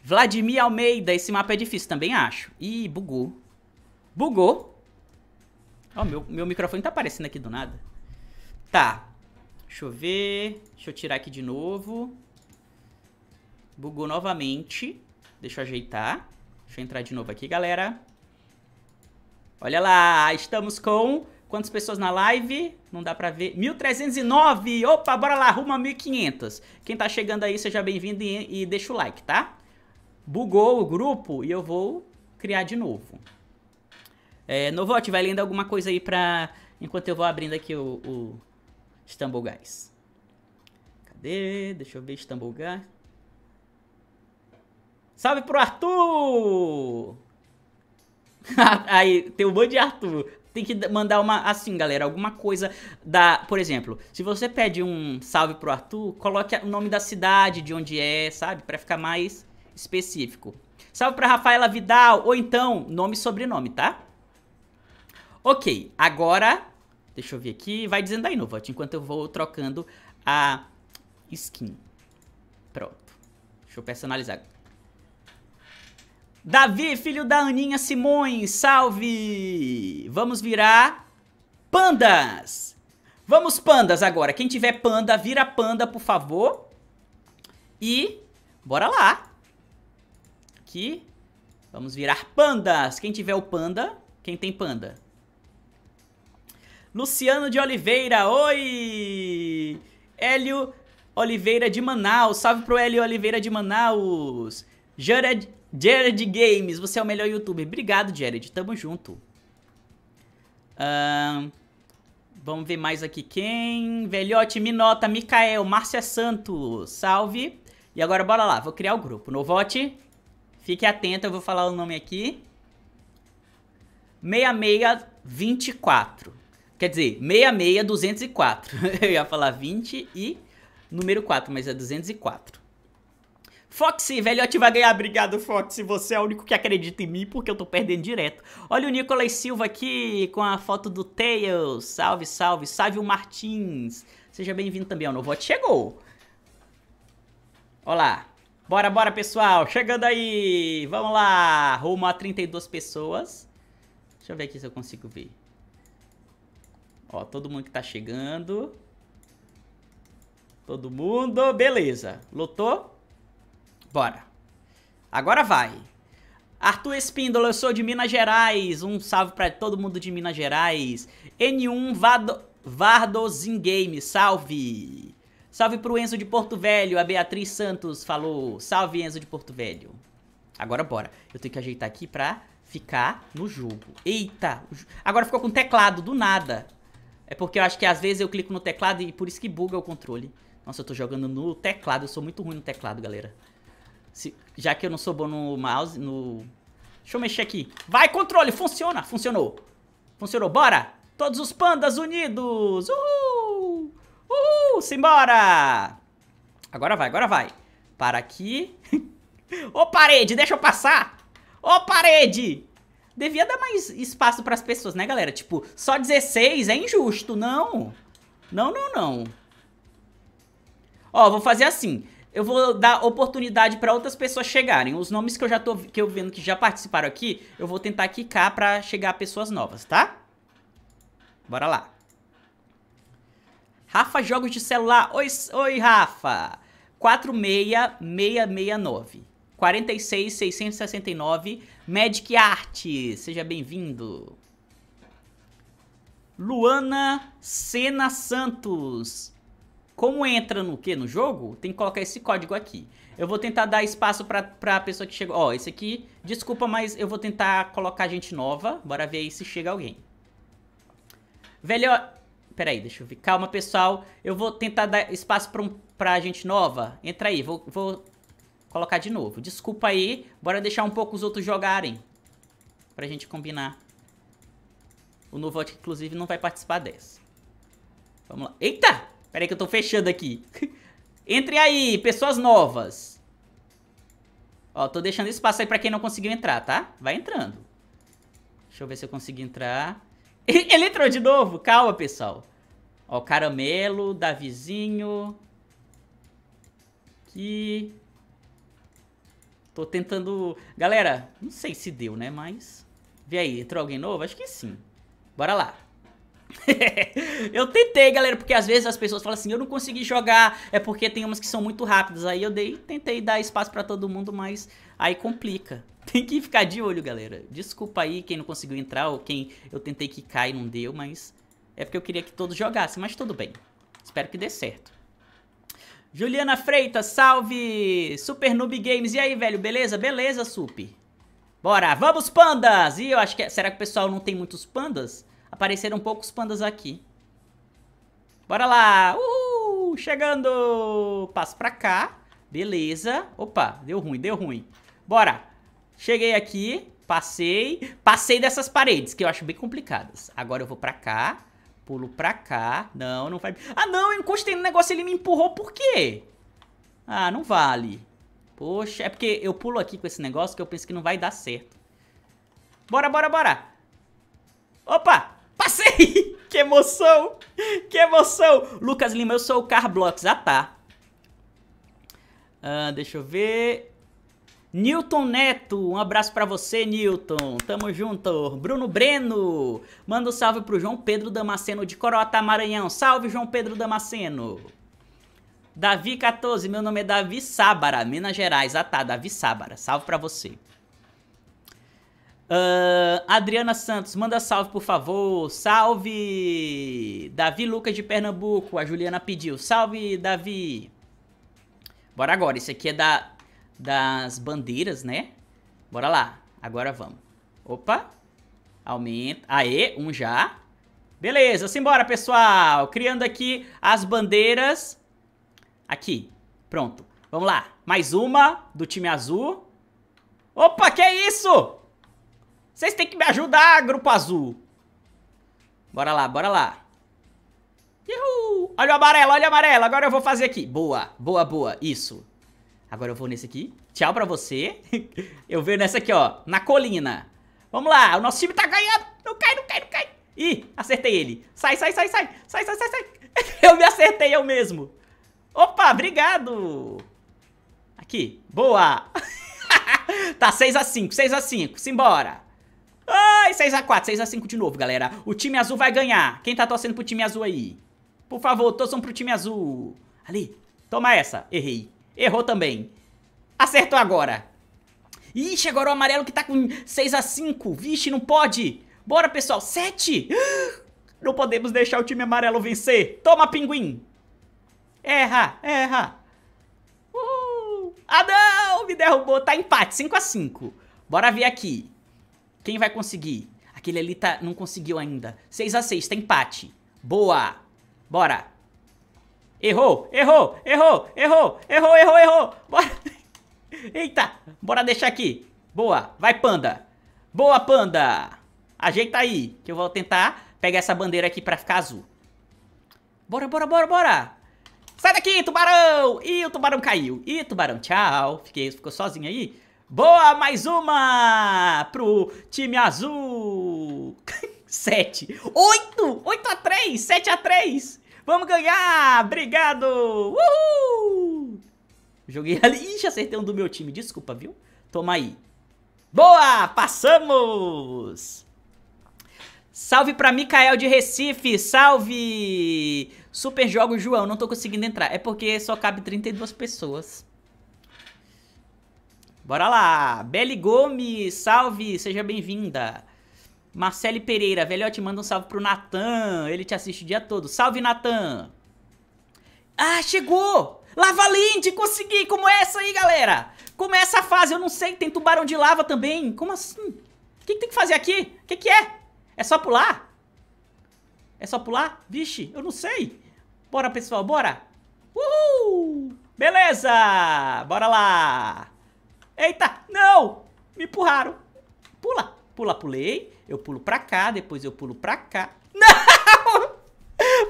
Vladimir Almeida, esse mapa é difícil, também acho. Ih, bugou. Bugou. Ó, oh, meu, meu microfone tá aparecendo aqui do nada. Tá, Deixa eu ver. Deixa eu tirar aqui de novo. Bugou novamente. Deixa eu ajeitar. Deixa eu entrar de novo aqui, galera. Olha lá, estamos com... Quantas pessoas na live? Não dá pra ver. 1.309! Opa, bora lá, arruma 1.500. Quem tá chegando aí, seja bem-vindo e, e deixa o like, tá? Bugou o grupo e eu vou criar de novo. É, Novote, vai lendo alguma coisa aí pra... Enquanto eu vou abrindo aqui o, o Istanbul Guys. Cadê? Deixa eu ver Istanbul Guys. Salve pro Arthur! Aí tem um monte de Arthur. Tem que mandar uma. Assim, galera, alguma coisa da. Por exemplo, se você pede um salve pro Arthur, coloque o nome da cidade, de onde é, sabe? para ficar mais específico. Salve pra Rafaela Vidal, ou então nome e sobrenome, tá? Ok, agora Deixa eu ver aqui. Vai dizendo aí, Novot, enquanto eu vou trocando a skin. Pronto. Deixa eu personalizar. Davi, filho da Aninha Simões, salve! Vamos virar pandas! Vamos pandas agora. Quem tiver panda, vira panda, por favor. E bora lá. Aqui. Vamos virar pandas. Quem tiver o panda, quem tem panda? Luciano de Oliveira, oi! Hélio Oliveira de Manaus, salve pro Hélio Oliveira de Manaus. Jared, Jared Games, você é o melhor youtuber. Obrigado, Jared, tamo junto. Um... Vamos ver mais aqui quem. Velhote, Minota, Micael, Márcia Santos. Salve. E agora bora lá, vou criar o grupo. Novote, fique atento, eu vou falar o nome aqui. 6624. Quer dizer, 66, 204. Eu ia falar 20 e número 4, mas é 204. Foxy, velhote vai ganhar. Obrigado, Foxy. Você é o único que acredita em mim porque eu tô perdendo direto. Olha o Nicolas Silva aqui com a foto do Tails. Salve, salve. Sávio Martins. Seja bem-vindo também. O Novote chegou. Olá. Bora, bora, pessoal. Chegando aí. Vamos lá. Rumo a 32 pessoas. Deixa eu ver aqui se eu consigo ver. Ó, todo mundo que tá chegando. Todo mundo, beleza. Lotou? Bora. Agora vai. Arthur Espíndola, eu sou de Minas Gerais. Um salve para todo mundo de Minas Gerais. N1 Vado... in Game, salve. Salve pro Enzo de Porto Velho. A Beatriz Santos falou. Salve, Enzo de Porto Velho. Agora bora. Eu tenho que ajeitar aqui pra ficar no jogo. Eita. Agora ficou com teclado, do nada. É porque eu acho que às vezes eu clico no teclado e por isso que buga o controle. Nossa, eu tô jogando no teclado, eu sou muito ruim no teclado, galera. Se, já que eu não sou bom no mouse, no... Deixa eu mexer aqui. Vai, controle, funciona! Funcionou. Funcionou, bora! Todos os pandas unidos! Uhul! Uhul, simbora! Agora vai, agora vai. Para aqui. Ô, parede, deixa eu passar! Ô, parede! devia dar mais espaço para as pessoas, né, galera? Tipo, só 16 é injusto, não. Não, não, não. Ó, vou fazer assim. Eu vou dar oportunidade para outras pessoas chegarem. Os nomes que eu já tô que eu vendo que já participaram aqui, eu vou tentar quicar para chegar pessoas novas, tá? Bora lá. Rafa Jogos de Celular. Oi, oi Rafa. 46669. 46669, Magic Art. Seja bem-vindo. Luana Sena Santos. Como entra no que no jogo? Tem que colocar esse código aqui. Eu vou tentar dar espaço para a pessoa que chegou. Ó, esse aqui, desculpa, mas eu vou tentar colocar gente nova. Bora ver aí se chega alguém. Velho, Pera aí, deixa eu ver. Calma, pessoal. Eu vou tentar dar espaço para um, pra gente nova. Entra aí, vou, vou colocar de novo. Desculpa aí, bora deixar um pouco os outros jogarem. Pra gente combinar. O Novot, inclusive, não vai participar dessa. Vamos lá. Eita! Pera aí que eu tô fechando aqui. Entre aí, pessoas novas. Ó, tô deixando espaço aí pra quem não conseguiu entrar, tá? Vai entrando. Deixa eu ver se eu consigo entrar. Ele entrou de novo? Calma, pessoal. Ó, Caramelo, Davizinho. Aqui. Tô tentando... Galera, não sei se deu, né? Mas... Vê aí, entrou alguém novo? Acho que sim. Bora lá. eu tentei, galera, porque às vezes as pessoas falam assim, eu não consegui jogar, é porque tem umas que são muito rápidas. Aí eu dei, tentei dar espaço pra todo mundo, mas aí complica. Tem que ficar de olho, galera. Desculpa aí quem não conseguiu entrar ou quem eu tentei que cai e não deu, mas... É porque eu queria que todos jogassem, mas tudo bem. Espero que dê certo. Juliana Freitas, salve! Super Noob Games, e aí, velho? Beleza? Beleza, Sup? Bora, vamos pandas! E eu acho que... É... Será que o pessoal não tem muitos pandas? Apareceram poucos pandas aqui. Bora lá! Uhul! Chegando! Passo pra cá. Beleza. Opa, deu ruim, deu ruim. Bora. Cheguei aqui, passei. Passei dessas paredes, que eu acho bem complicadas. Agora eu vou pra cá. Pulo pra cá. Não, não vai... Ah, não, eu encostei no negócio e ele me empurrou. Por quê? Ah, não vale. Poxa, é porque eu pulo aqui com esse negócio que eu penso que não vai dar certo. Bora, bora, bora. Opa, passei. que emoção. Que emoção. Lucas Lima, eu sou o Carblocks. Ah, tá. Ah, deixa eu ver. Newton Neto, um abraço para você, Newton. Tamo junto. Bruno Breno, manda um salve pro João Pedro Damasceno de Corota, Maranhão. Salve, João Pedro Damasceno. Davi 14, meu nome é Davi Sábara, Minas Gerais. Ah tá, Davi Sábara. Salve para você. Uh, Adriana Santos, manda salve, por favor. Salve! Davi Lucas de Pernambuco, a Juliana pediu. Salve, Davi! Bora agora, isso aqui é da das bandeiras, né? Bora lá. Agora vamos. Opa. Aumenta. Aê, um já. Beleza, simbora, pessoal. Criando aqui as bandeiras. Aqui. Pronto. Vamos lá. Mais uma do time azul. Opa, que é isso? Vocês têm que me ajudar, grupo azul. Bora lá, bora lá. Uhul. Olha o amarelo, olha o amarelo. Agora eu vou fazer aqui. Boa, boa, boa. Isso. Agora eu vou nesse aqui. Tchau pra você. eu venho nessa aqui, ó. Na colina. Vamos lá. O nosso time tá ganhando. Não cai, não cai, não cai. Ih, acertei ele. Sai, sai, sai, sai. Sai, sai, sai, sai. eu me acertei eu mesmo. Opa, obrigado. Aqui. Boa. tá 6x5, 6x5. Simbora. Ai, 6x4, 6x5 de novo, galera. O time azul vai ganhar. Quem tá torcendo pro time azul aí? Por favor, torçam pro time azul. Ali, toma essa. Errei. Errou também. Acertou agora. Ixi, agora o amarelo que tá com 6 a 5. Vixe, não pode. Bora, pessoal. 7. Não podemos deixar o time amarelo vencer. Toma, pinguim. Erra, erra. Uh. Ah, não. Me derrubou. Tá empate. 5 a 5. Bora ver aqui. Quem vai conseguir? Aquele ali tá, não conseguiu ainda. 6 a 6. Tá empate. Boa. Bora. Errou, errou, errou, errou, errou, errou, errou. Bora. Eita, bora deixar aqui. Boa, vai panda. Boa panda. Ajeita aí, que eu vou tentar pegar essa bandeira aqui pra ficar azul. Bora, bora, bora, bora. Sai daqui, tubarão. Ih, o tubarão caiu. Ih, tubarão, tchau. Fiquei, ficou sozinho aí. Boa, mais uma pro time azul. 7, 8, 8 a 3, 7 a 3. Vamos ganhar! Obrigado! Uhul! Joguei ali. Ixi, acertei um do meu time. Desculpa, viu? Toma aí. Boa! Passamos! Salve pra Mikael de Recife! Salve! Super jogo, João. Não tô conseguindo entrar. É porque só cabe 32 pessoas. Bora lá! Beli Gomes, salve! Seja bem-vinda! Marcele Pereira, velhote, manda um salve pro Natan. Ele te assiste o dia todo. Salve, Natan! Ah, chegou! Lava Linde, consegui! Como é essa aí, galera? Como é essa fase? Eu não sei, tem tubarão de lava também. Como assim? O que, que tem que fazer aqui? O que, que é? É só pular? É só pular? Vixe, eu não sei. Bora, pessoal, bora! Uhul! Beleza! Bora lá! Eita! Não! Me empurraram! Pula! Pula, pulei. Eu pulo pra cá, depois eu pulo pra cá. Não!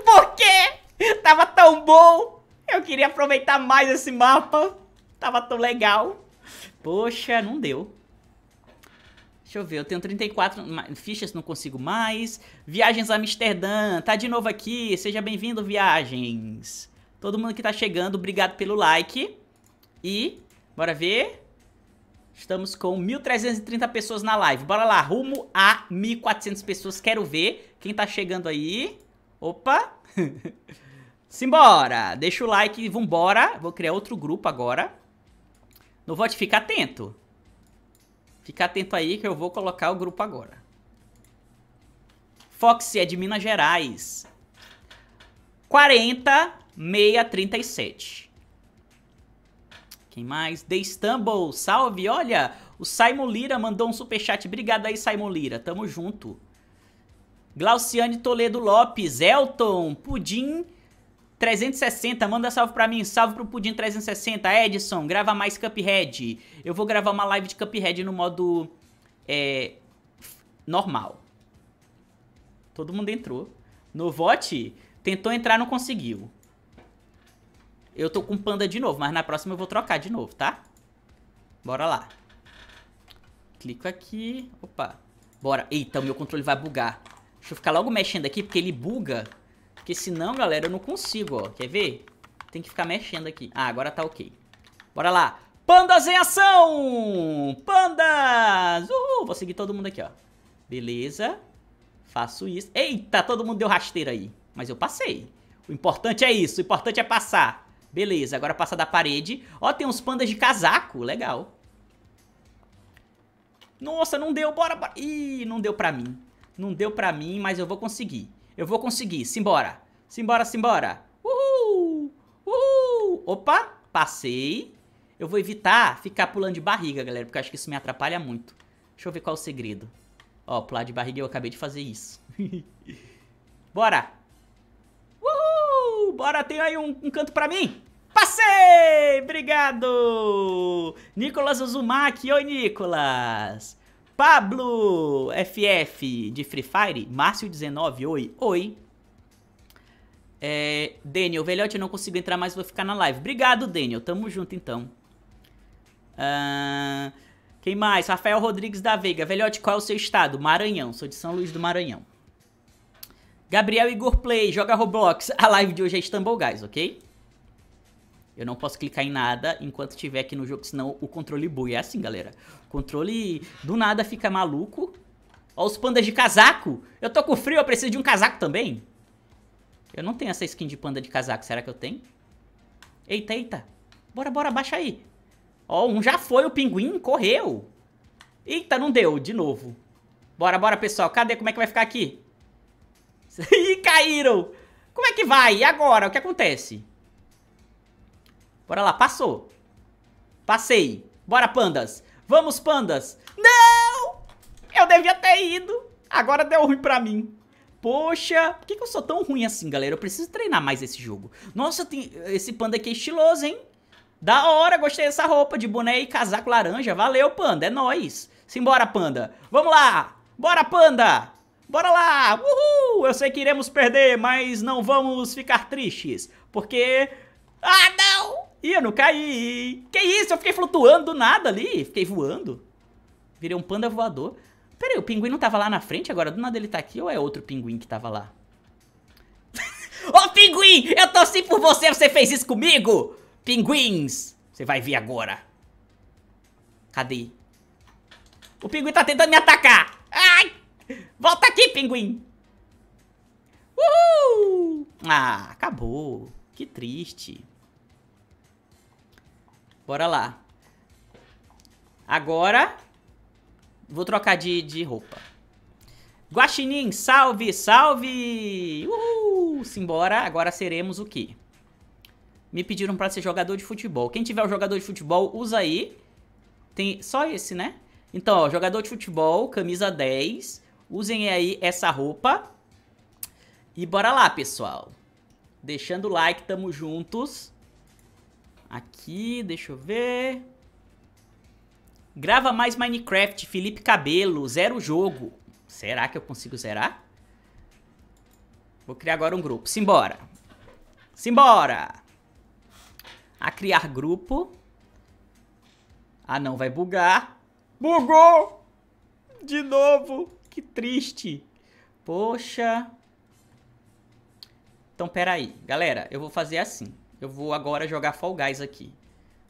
Por quê? Tava tão bom! Eu queria aproveitar mais esse mapa. Tava tão legal. Poxa, não deu. Deixa eu ver, eu tenho 34 fichas, não consigo mais. Viagens a Amsterdã, tá de novo aqui. Seja bem-vindo, Viagens. Todo mundo que tá chegando, obrigado pelo like. E, bora ver. Estamos com 1.330 pessoas na live. Bora lá, rumo a 1.400 pessoas. Quero ver quem tá chegando aí. Opa! Simbora! Deixa o like e vambora. Vou criar outro grupo agora. No vote, fica atento. Fica atento aí que eu vou colocar o grupo agora. Foxy é de Minas Gerais. 40 637. Quem mais? The Stumble, salve! Olha, o Simon Lira mandou um superchat. Obrigado aí, Simon Lira. Tamo junto. Glauciane Toledo Lopes, Elton, Pudim 360, manda salve pra mim, salve pro Pudim 360, Edson, grava mais Cuphead. Eu vou gravar uma live de Cuphead no modo é, normal. Todo mundo entrou. Novote tentou entrar, não conseguiu. Eu tô com panda de novo, mas na próxima eu vou trocar de novo, tá? Bora lá. Clico aqui. Opa. Bora. Eita, o meu controle vai bugar. Deixa eu ficar logo mexendo aqui, porque ele buga. Porque senão, galera, eu não consigo, ó. Quer ver? Tem que ficar mexendo aqui. Ah, agora tá ok. Bora lá. Pandas em ação! Pandas! Uhul! Vou seguir todo mundo aqui, ó. Beleza. Faço isso. Eita, todo mundo deu rasteira aí. Mas eu passei. O importante é isso. O importante é passar. Beleza, agora passa da parede. Ó, tem uns pandas de casaco, legal. Nossa, não deu, bora, bora. Ih, não deu pra mim. Não deu pra mim, mas eu vou conseguir. Eu vou conseguir, simbora. Simbora, simbora. Uhul, uhul. Opa, passei. Eu vou evitar ficar pulando de barriga, galera, porque eu acho que isso me atrapalha muito. Deixa eu ver qual é o segredo. Ó, pular de barriga eu acabei de fazer isso. bora bora, tem aí um, um canto pra mim? Passei! Obrigado! Nicolas Uzumaki, oi Nicolas! Pablo FF de Free Fire, Márcio19, oi, oi. É, Daniel, velhote, eu não consigo entrar mais, vou ficar na live. Obrigado, Daniel, tamo junto então. quem mais? Rafael Rodrigues da Veiga, velhote, qual é o seu estado? Maranhão, sou de São Luís do Maranhão. Gabriel Igor Play, joga Roblox. A live de hoje é Istanbul Guys, ok? Eu não posso clicar em nada enquanto estiver aqui no jogo, senão o controle buia. É assim, galera. O controle do nada fica maluco. Ó os pandas de casaco. Eu tô com frio, eu preciso de um casaco também. Eu não tenho essa skin de panda de casaco. Será que eu tenho? Eita, eita. Bora, bora, baixa aí. Ó, um já foi, o pinguim correu. Eita, não deu, de novo. Bora, bora, pessoal. Cadê? Como é que vai ficar aqui? e caíram. Como é que vai? E agora? O que acontece? Bora lá, passou. Passei. Bora, pandas. Vamos, pandas. Não! Eu devia ter ido. Agora deu ruim pra mim. Poxa, por que, que eu sou tão ruim assim, galera? Eu preciso treinar mais esse jogo. Nossa, tem... esse panda aqui é estiloso, hein? Da hora, gostei dessa roupa de boné e casaco laranja. Valeu, panda. É nóis. Simbora, panda. Vamos lá. Bora, panda. Bora lá. Uhul. Uh, eu sei que iremos perder, mas não vamos ficar tristes, porque... Ah, não! Ih, eu não caí! Que isso, eu fiquei flutuando do nada ali, fiquei voando. Virei um panda voador. Pera aí, o pinguim não tava lá na frente agora? Do nada ele tá aqui ou é outro pinguim que tava lá? Ô, pinguim, eu torci por você, você fez isso comigo! Pinguins, você vai vir agora. Cadê? O pinguim tá tentando me atacar! Ai! Volta aqui, pinguim! Uhul! Ah, acabou. Que triste. Bora lá. Agora, vou trocar de, de roupa. Guaxinim, salve, salve! Uhul! Simbora, agora seremos o quê? Me pediram para ser jogador de futebol. Quem tiver o um jogador de futebol, usa aí. Tem só esse, né? Então, ó, jogador de futebol, camisa 10. Usem aí essa roupa. E bora lá, pessoal. Deixando o like, tamo juntos. Aqui, deixa eu ver. Grava mais Minecraft, Felipe Cabelo, zero jogo. Será que eu consigo zerar? Vou criar agora um grupo. Simbora. Simbora. A criar grupo. Ah, não, vai bugar. Bugou! De novo. Que triste. Poxa. Então, pera aí. Galera, eu vou fazer assim. Eu vou agora jogar Fall Guys aqui.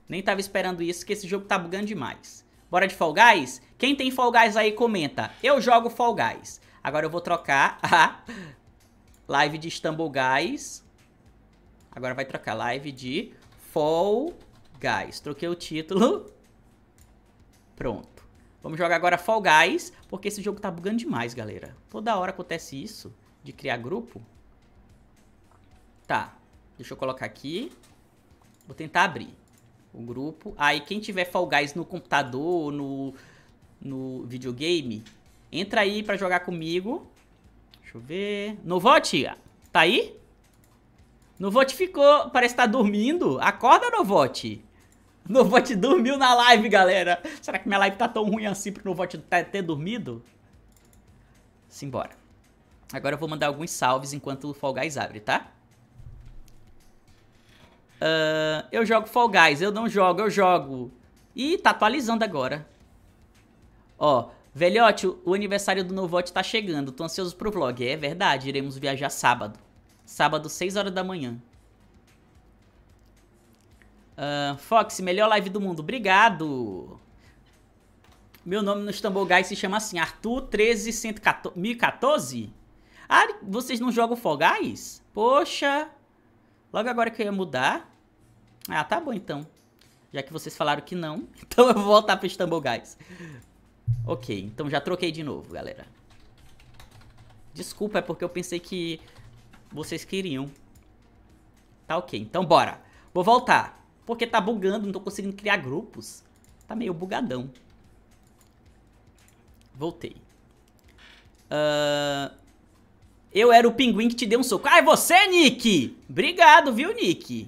Nem tava esperando isso, que esse jogo tá bugando demais. Bora de Fall Guys? Quem tem Fall Guys aí, comenta. Eu jogo Fall Guys. Agora eu vou trocar a live de Istanbul Guys. Agora vai trocar live de Fall Guys. Troquei o título. Pronto. Vamos jogar agora Fall Guys, porque esse jogo tá bugando demais, galera. Toda hora acontece isso, de criar grupo. Tá. Deixa eu colocar aqui. Vou tentar abrir o grupo. Aí ah, quem tiver Fall Guys no computador, no, no videogame, entra aí pra jogar comigo. Deixa eu ver... Novote, tá aí? Novote ficou... Parece que tá dormindo. Acorda, Novote. Novote dormiu na live, galera. Será que minha live tá tão ruim assim pro Novote ter dormido? Simbora. Agora eu vou mandar alguns salves enquanto o Fall Guys abre, tá? Uh, eu jogo Fall Guys, eu não jogo, eu jogo. E tá atualizando agora. Ó, velhote, o, aniversário do Novote tá chegando, tô ansioso pro vlog. É verdade, iremos viajar sábado. Sábado, 6 horas da manhã. Uh, Fox, melhor live do mundo, obrigado. Meu nome no Istanbul Guys se chama assim, Arthur 13114. Ah, vocês não jogam Fall Guys? Poxa, Logo agora que eu ia mudar... Ah, tá bom então. Já que vocês falaram que não, então eu vou voltar pro Istanbul Guys. Ok, então já troquei de novo, galera. Desculpa, é porque eu pensei que vocês queriam. Tá ok, então bora. Vou voltar. Porque tá bugando, não tô conseguindo criar grupos. Tá meio bugadão. Voltei. Uh, eu era o pinguim que te deu um soco. Ah, é você, Nick! Obrigado, viu, Nick?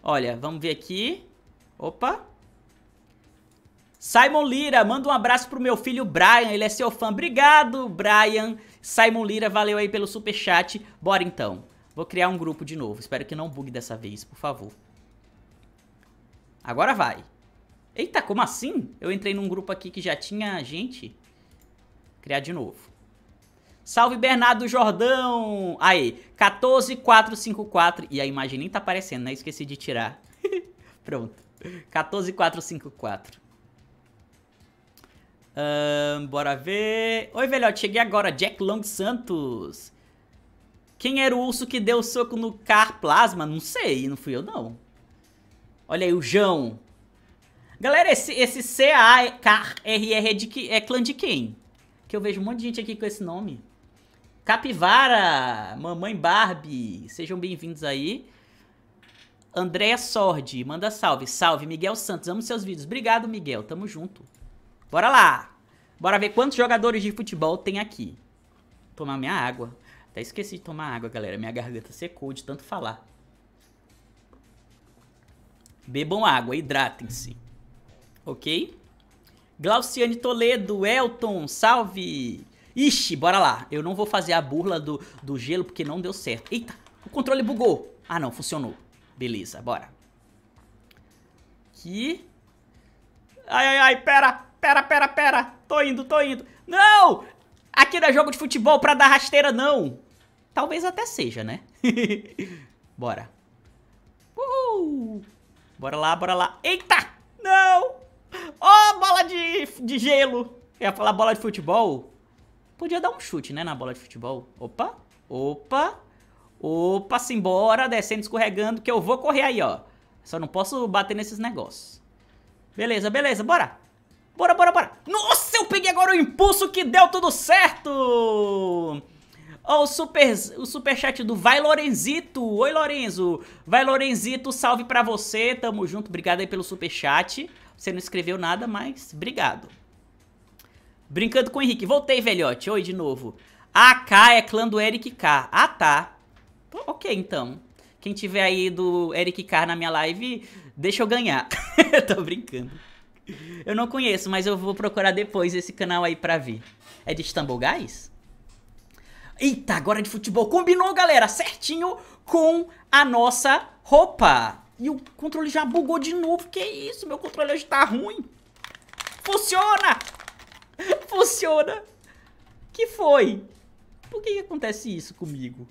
Olha, vamos ver aqui. Opa. Simon Lira, manda um abraço pro meu filho Brian, ele é seu fã. Obrigado, Brian. Simon Lira, valeu aí pelo super chat. Bora então. Vou criar um grupo de novo. Espero que não bugue dessa vez, por favor. Agora vai. Eita, como assim? Eu entrei num grupo aqui que já tinha gente. Criar de novo. Salve Bernardo Jordão! Aí, 14454. E a imagem nem tá aparecendo, né? Esqueci de tirar. Pronto. 14454. Um, bora ver. Oi, velhote, cheguei agora. Jack Long Santos. Quem era o urso que deu o soco no Car Plasma? Não sei, não fui eu, não. Olha aí, o João. Galera, esse, esse CA, r RR é, é clã de quem? Que eu vejo um monte de gente aqui com esse nome. Capivara, Mamãe Barbie, sejam bem-vindos aí. Andréa Sordi, manda salve. Salve, Miguel Santos, amo seus vídeos. Obrigado, Miguel, tamo junto. Bora lá! Bora ver quantos jogadores de futebol tem aqui. tomar minha água. Até esqueci de tomar água, galera. Minha garganta secou de tanto falar. Bebam água, hidratem-se. Ok? Glauciane Toledo, Elton, salve! Ixi, bora lá. Eu não vou fazer a burla do, do gelo porque não deu certo. Eita, o controle bugou. Ah, não, funcionou. Beleza, bora. Aqui. Ai, ai, ai, pera, pera, pera, pera. Tô indo, tô indo. Não! Aqui não é jogo de futebol pra dar rasteira, não. Talvez até seja, né? bora. Uhul. Bora lá, bora lá. Eita! Não! Ó, oh, bola de, de gelo. Eu ia falar bola de futebol. Podia dar um chute, né, na bola de futebol. Opa, opa, opa, simbora, descendo, escorregando, que eu vou correr aí, ó. Só não posso bater nesses negócios. Beleza, beleza, bora. Bora, bora, bora. Nossa, eu peguei agora o impulso que deu tudo certo. Ó, oh, o, super, o superchat do Vai Lorenzito. Oi, Lorenzo. Vai Lorenzito, salve pra você. Tamo junto. Obrigado aí pelo superchat. Você não escreveu nada, mas obrigado. Brincando com o Henrique. Voltei, velhote. Oi, de novo. AK é clã do Eric K. Ah, tá. Pô, ok, então. Quem tiver aí do Eric K na minha live, deixa eu ganhar. Tô brincando. Eu não conheço, mas eu vou procurar depois esse canal aí pra ver. É de Istanbul Guys? Eita, agora de futebol. Combinou, galera, certinho com a nossa roupa. E o controle já bugou de novo. Que isso, meu controle hoje tá ruim. Funciona! Funciona. Que foi? Por que, que acontece isso comigo?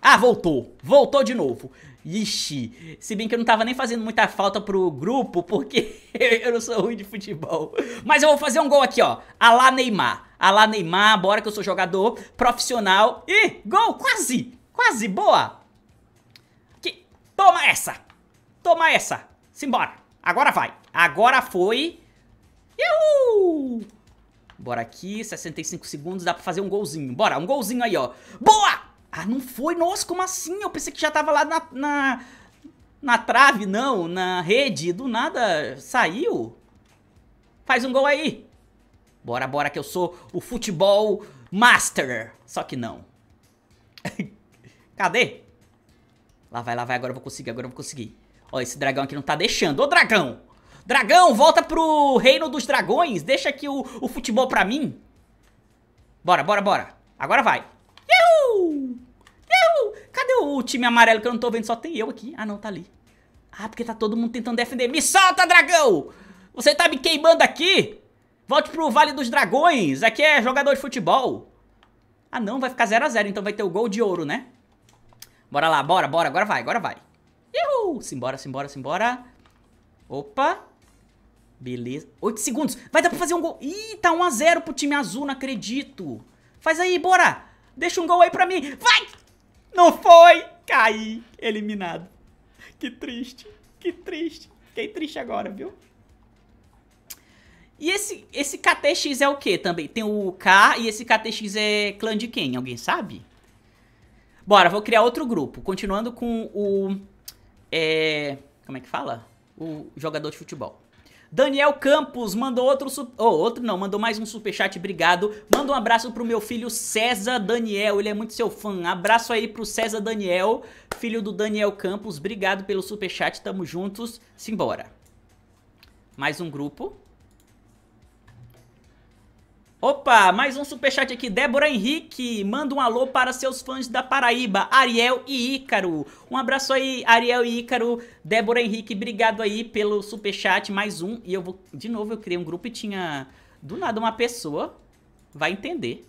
Ah, voltou. Voltou de novo. Ixi, se bem que eu não tava nem fazendo muita falta pro grupo, porque eu não sou ruim de futebol. Mas eu vou fazer um gol aqui, ó. Alá Neymar. Alá Neymar, bora que eu sou jogador profissional. Ih, gol, quase. Quase, boa. Toma essa. Toma essa. Simbora. Agora vai. Agora foi. Uhul. Bora aqui, 65 segundos, dá pra fazer um golzinho. Bora, um golzinho aí, ó. Boa! Ah, não foi? Nossa, como assim? Eu pensei que já tava lá na... Na, na trave, não, na rede. Do nada, saiu. Faz um gol aí. Bora, bora, que eu sou o futebol master. Só que não. Cadê? Lá vai, lá vai, agora eu vou conseguir, agora eu vou conseguir. Ó, esse dragão aqui não tá deixando. Ô, dragão! Dragão, volta pro reino dos dragões. Deixa aqui o, o futebol pra mim. Bora, bora, bora. Agora vai. Iuhu! Iuhu! Cadê o time amarelo que eu não tô vendo? Só tem eu aqui. Ah, não, tá ali. Ah, porque tá todo mundo tentando defender. Me solta, dragão! Você tá me queimando aqui? Volte pro Vale dos Dragões. Aqui é jogador de futebol. Ah, não. Vai ficar 0x0. Então vai ter o gol de ouro, né? Bora lá. Bora, bora. Agora vai, agora vai. Iuhu! Simbora, simbora, simbora. Opa. Beleza. 8 segundos. Vai dar pra fazer um gol. Ih, tá 1x0 pro time azul, não acredito. Faz aí, bora. Deixa um gol aí pra mim. Vai! Não foi! Caí. Eliminado. Que triste. Que triste. Fiquei triste agora, viu? E esse, esse KTX é o que também? Tem o K e esse KTX é clã de quem? Alguém sabe? Bora, vou criar outro grupo. Continuando com o... É, como é que fala? O jogador de futebol. Daniel Campos mandou outro... Oh, outro não, mandou mais um superchat, obrigado. Manda um abraço pro meu filho César Daniel, ele é muito seu fã. Abraço aí pro César Daniel, filho do Daniel Campos. Obrigado pelo superchat, tamo juntos. Simbora. Mais um grupo. Opa, mais um superchat aqui. Débora Henrique, manda um alô para seus fãs da Paraíba, Ariel e Ícaro. Um abraço aí, Ariel e Ícaro. Débora Henrique, obrigado aí pelo superchat, mais um. E eu vou, de novo, eu criei um grupo e tinha, do nada, uma pessoa. Vai entender.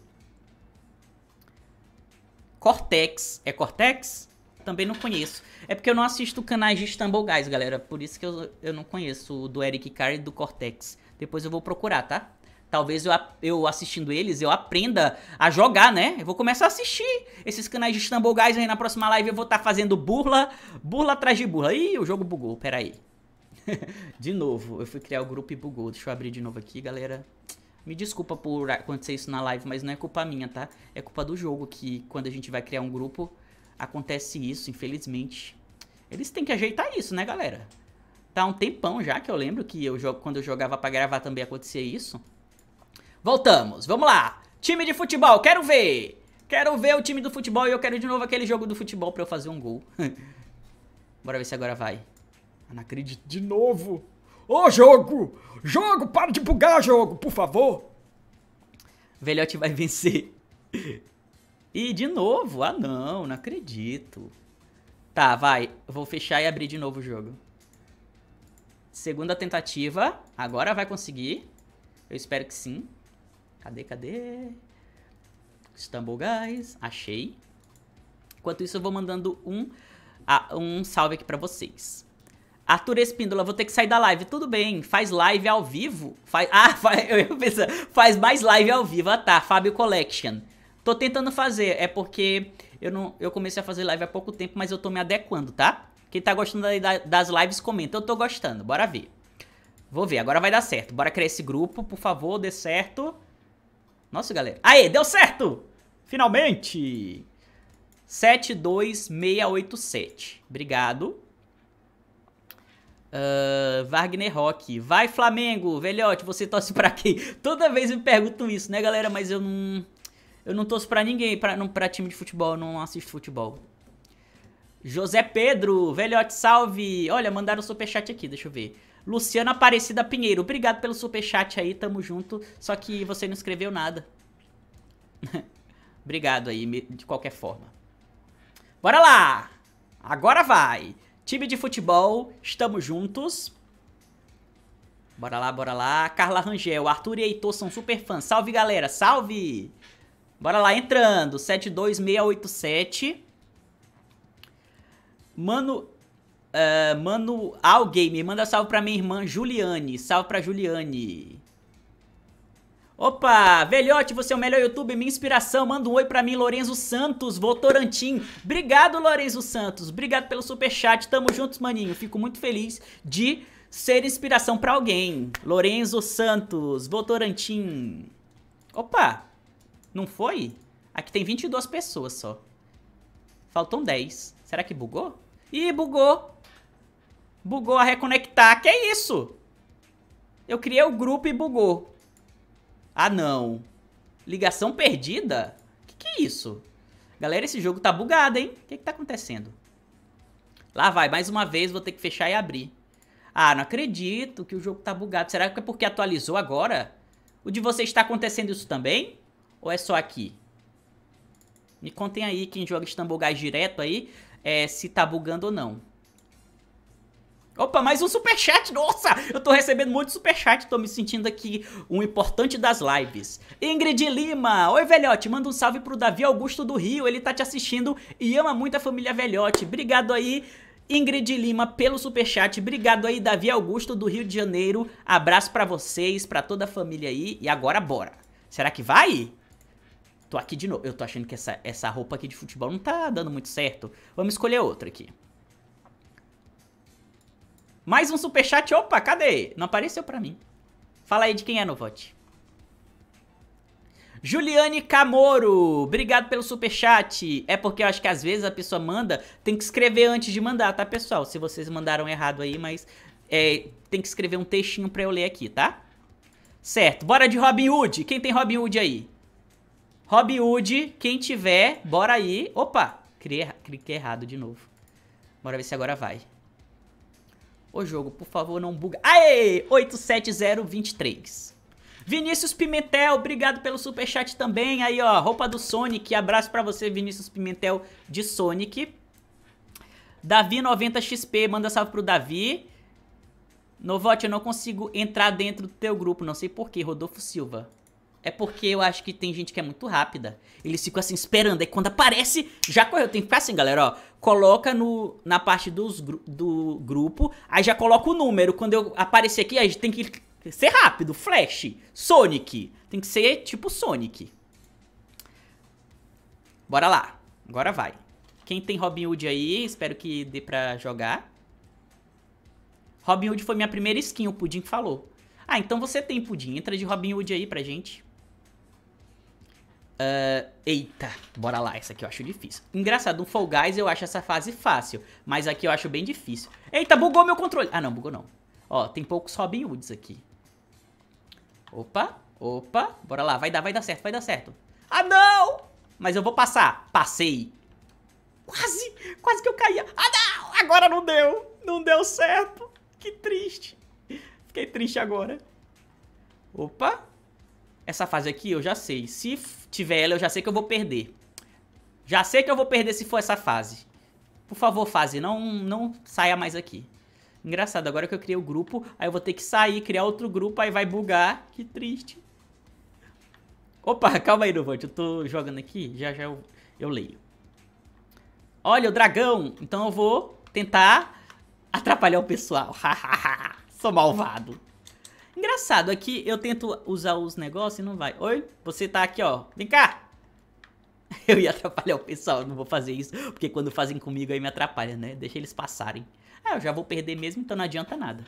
Cortex. É Cortex? Também não conheço. É porque eu não assisto canais de Istanbul Guys, galera. Por isso que eu, eu não conheço o do Eric Carr e do Cortex. Depois eu vou procurar, tá? Talvez eu, eu assistindo eles, eu aprenda a jogar, né? Eu vou começar a assistir esses canais de Stumble Guys aí na próxima live. Eu vou estar tá fazendo burla, burla atrás de burla. Ih, o jogo bugou, peraí. de novo, eu fui criar o grupo e bugou. Deixa eu abrir de novo aqui, galera. Me desculpa por acontecer isso na live, mas não é culpa minha, tá? É culpa do jogo que quando a gente vai criar um grupo, acontece isso, infelizmente. Eles têm que ajeitar isso, né, galera? Tá um tempão já que eu lembro que eu quando eu jogava pra gravar também acontecia isso. Voltamos, vamos lá. Time de futebol, quero ver. Quero ver o time do futebol e eu quero de novo aquele jogo do futebol pra eu fazer um gol. Bora ver se agora vai. Eu ah, não acredito. De novo. Ô, oh, jogo! Jogo, para de bugar, jogo, por favor. Velhote vai vencer. E de novo. Ah, não, não acredito. Tá, vai. vou fechar e abrir de novo o jogo. Segunda tentativa. Agora vai conseguir. Eu espero que sim. Cadê, cadê? Istanbul Guys, achei. Enquanto isso, eu vou mandando um, um salve aqui pra vocês. Arthur Espíndola, vou ter que sair da live. Tudo bem, faz live ao vivo? Faz, ah, faz, eu ia pensar, faz mais live ao vivo. Ah tá, Fábio Collection. Tô tentando fazer, é porque eu, não, eu comecei a fazer live há pouco tempo, mas eu tô me adequando, tá? Quem tá gostando da, das lives, comenta. Eu tô gostando, bora ver. Vou ver, agora vai dar certo. Bora criar esse grupo, por favor, dê certo. Nossa, galera. Aê, deu certo! Finalmente! 72687. Obrigado. Uh, Wagner Rock. Vai, Flamengo! Velhote, você torce pra quem? Toda vez me perguntam isso, né, galera? Mas eu não... Eu não torço pra ninguém, pra, não, pra time de futebol, não assisto futebol. José Pedro, velhote, salve! Olha, mandaram o superchat aqui, deixa eu ver. Luciana Aparecida Pinheiro, obrigado pelo superchat aí, tamo junto. Só que você não escreveu nada. obrigado aí, de qualquer forma. Bora lá! Agora vai! Time de futebol, estamos juntos. Bora lá, bora lá. Carla Rangel, Arthur e Heitor são super fãs. Salve, galera, salve! Bora lá, entrando. 72687. Mano, Uh, mano, ah, manda salve pra minha irmã Juliane. Salve pra Juliane. Opa, velhote, você é o melhor YouTube, minha inspiração. Manda um oi pra mim, Lorenzo Santos, Votorantim. Obrigado, Lorenzo Santos. Obrigado pelo super chat. Tamo juntos, maninho. Fico muito feliz de ser inspiração para alguém. Lorenzo Santos, Votorantim. Opa, não foi? Aqui tem 22 pessoas só. Faltam 10. Será que bugou? Ih, bugou. Bugou a reconectar. Que é isso? Eu criei o grupo e bugou. Ah, não. Ligação perdida? Que que é isso? Galera, esse jogo tá bugado, hein? O que que tá acontecendo? Lá vai, mais uma vez vou ter que fechar e abrir. Ah, não acredito que o jogo tá bugado. Será que é porque atualizou agora? O de vocês está acontecendo isso também? Ou é só aqui? Me contem aí, quem joga Istanbul Guys direto aí, é, se tá bugando ou não. Opa, mais um superchat, nossa, eu tô recebendo muito superchat, tô me sentindo aqui um importante das lives. Ingrid Lima, oi velhote, manda um salve pro Davi Augusto do Rio, ele tá te assistindo e ama muito a família velhote, obrigado aí Ingrid Lima pelo superchat, obrigado aí Davi Augusto do Rio de Janeiro, abraço para vocês, para toda a família aí e agora bora. Será que vai? Tô aqui de novo, eu tô achando que essa, essa roupa aqui de futebol não tá dando muito certo, vamos escolher outra aqui. Mais um superchat. Opa, cadê? Não apareceu pra mim. Fala aí de quem é no vote. Juliane Camoro, obrigado pelo superchat. É porque eu acho que às vezes a pessoa manda, tem que escrever antes de mandar, tá, pessoal? Se vocês mandaram errado aí, mas é, tem que escrever um textinho pra eu ler aqui, tá? Certo, bora de Robin Hood. Quem tem Robin Hood aí? Robin Hood, quem tiver, bora aí. Opa, cliquei errado de novo. Bora ver se agora vai. Ô jogo, por favor, não buga. Aê! 87023. Vinícius Pimentel, obrigado pelo superchat também. Aí, ó, roupa do Sonic. Abraço para você, Vinícius Pimentel de Sonic. Davi90XP, manda salve pro Davi. Novote, eu não consigo entrar dentro do teu grupo, não sei porquê. Rodolfo Silva. É porque eu acho que tem gente que é muito rápida. Eles ficam assim esperando. Aí quando aparece, já correu. Tem que ficar assim, galera, ó. Coloca no, na parte dos, do grupo. Aí já coloca o número. Quando eu aparecer aqui, a gente tem que ser rápido. Flash. Sonic. Tem que ser tipo Sonic. Bora lá. Agora vai. Quem tem Robin Hood aí, espero que dê pra jogar. Robin Hood foi minha primeira skin, o Pudim falou. Ah, então você tem Pudim. Entra de Robin Hood aí pra gente. Uh, eita, bora lá, essa aqui eu acho difícil. Engraçado, no Fall Guys eu acho essa fase fácil, mas aqui eu acho bem difícil. Eita, bugou meu controle. Ah, não, bugou não. Ó, tem poucos Robin Woods aqui. Opa, opa, bora lá, vai dar, vai dar certo, vai dar certo. Ah, não! Mas eu vou passar. Passei. Quase, quase que eu caía. Ah, não, agora não deu. Não deu certo. Que triste. Fiquei triste agora. Opa. Essa fase aqui eu já sei. Se tiver ela, eu já sei que eu vou perder. Já sei que eu vou perder se for essa fase. Por favor, fase, não, não saia mais aqui. Engraçado, agora que eu criei o grupo, aí eu vou ter que sair, criar outro grupo, aí vai bugar. Que triste. Opa, calma aí, Novante. Eu tô jogando aqui, já já eu, eu leio. Olha, o dragão. Então eu vou tentar atrapalhar o pessoal. Sou malvado. Engraçado, aqui eu tento usar os negócios e não vai. Oi, você tá aqui, ó. Vem cá. Eu ia atrapalhar o pessoal, eu não vou fazer isso, porque quando fazem comigo aí me atrapalha, né? Deixa eles passarem. Ah, eu já vou perder mesmo, então não adianta nada.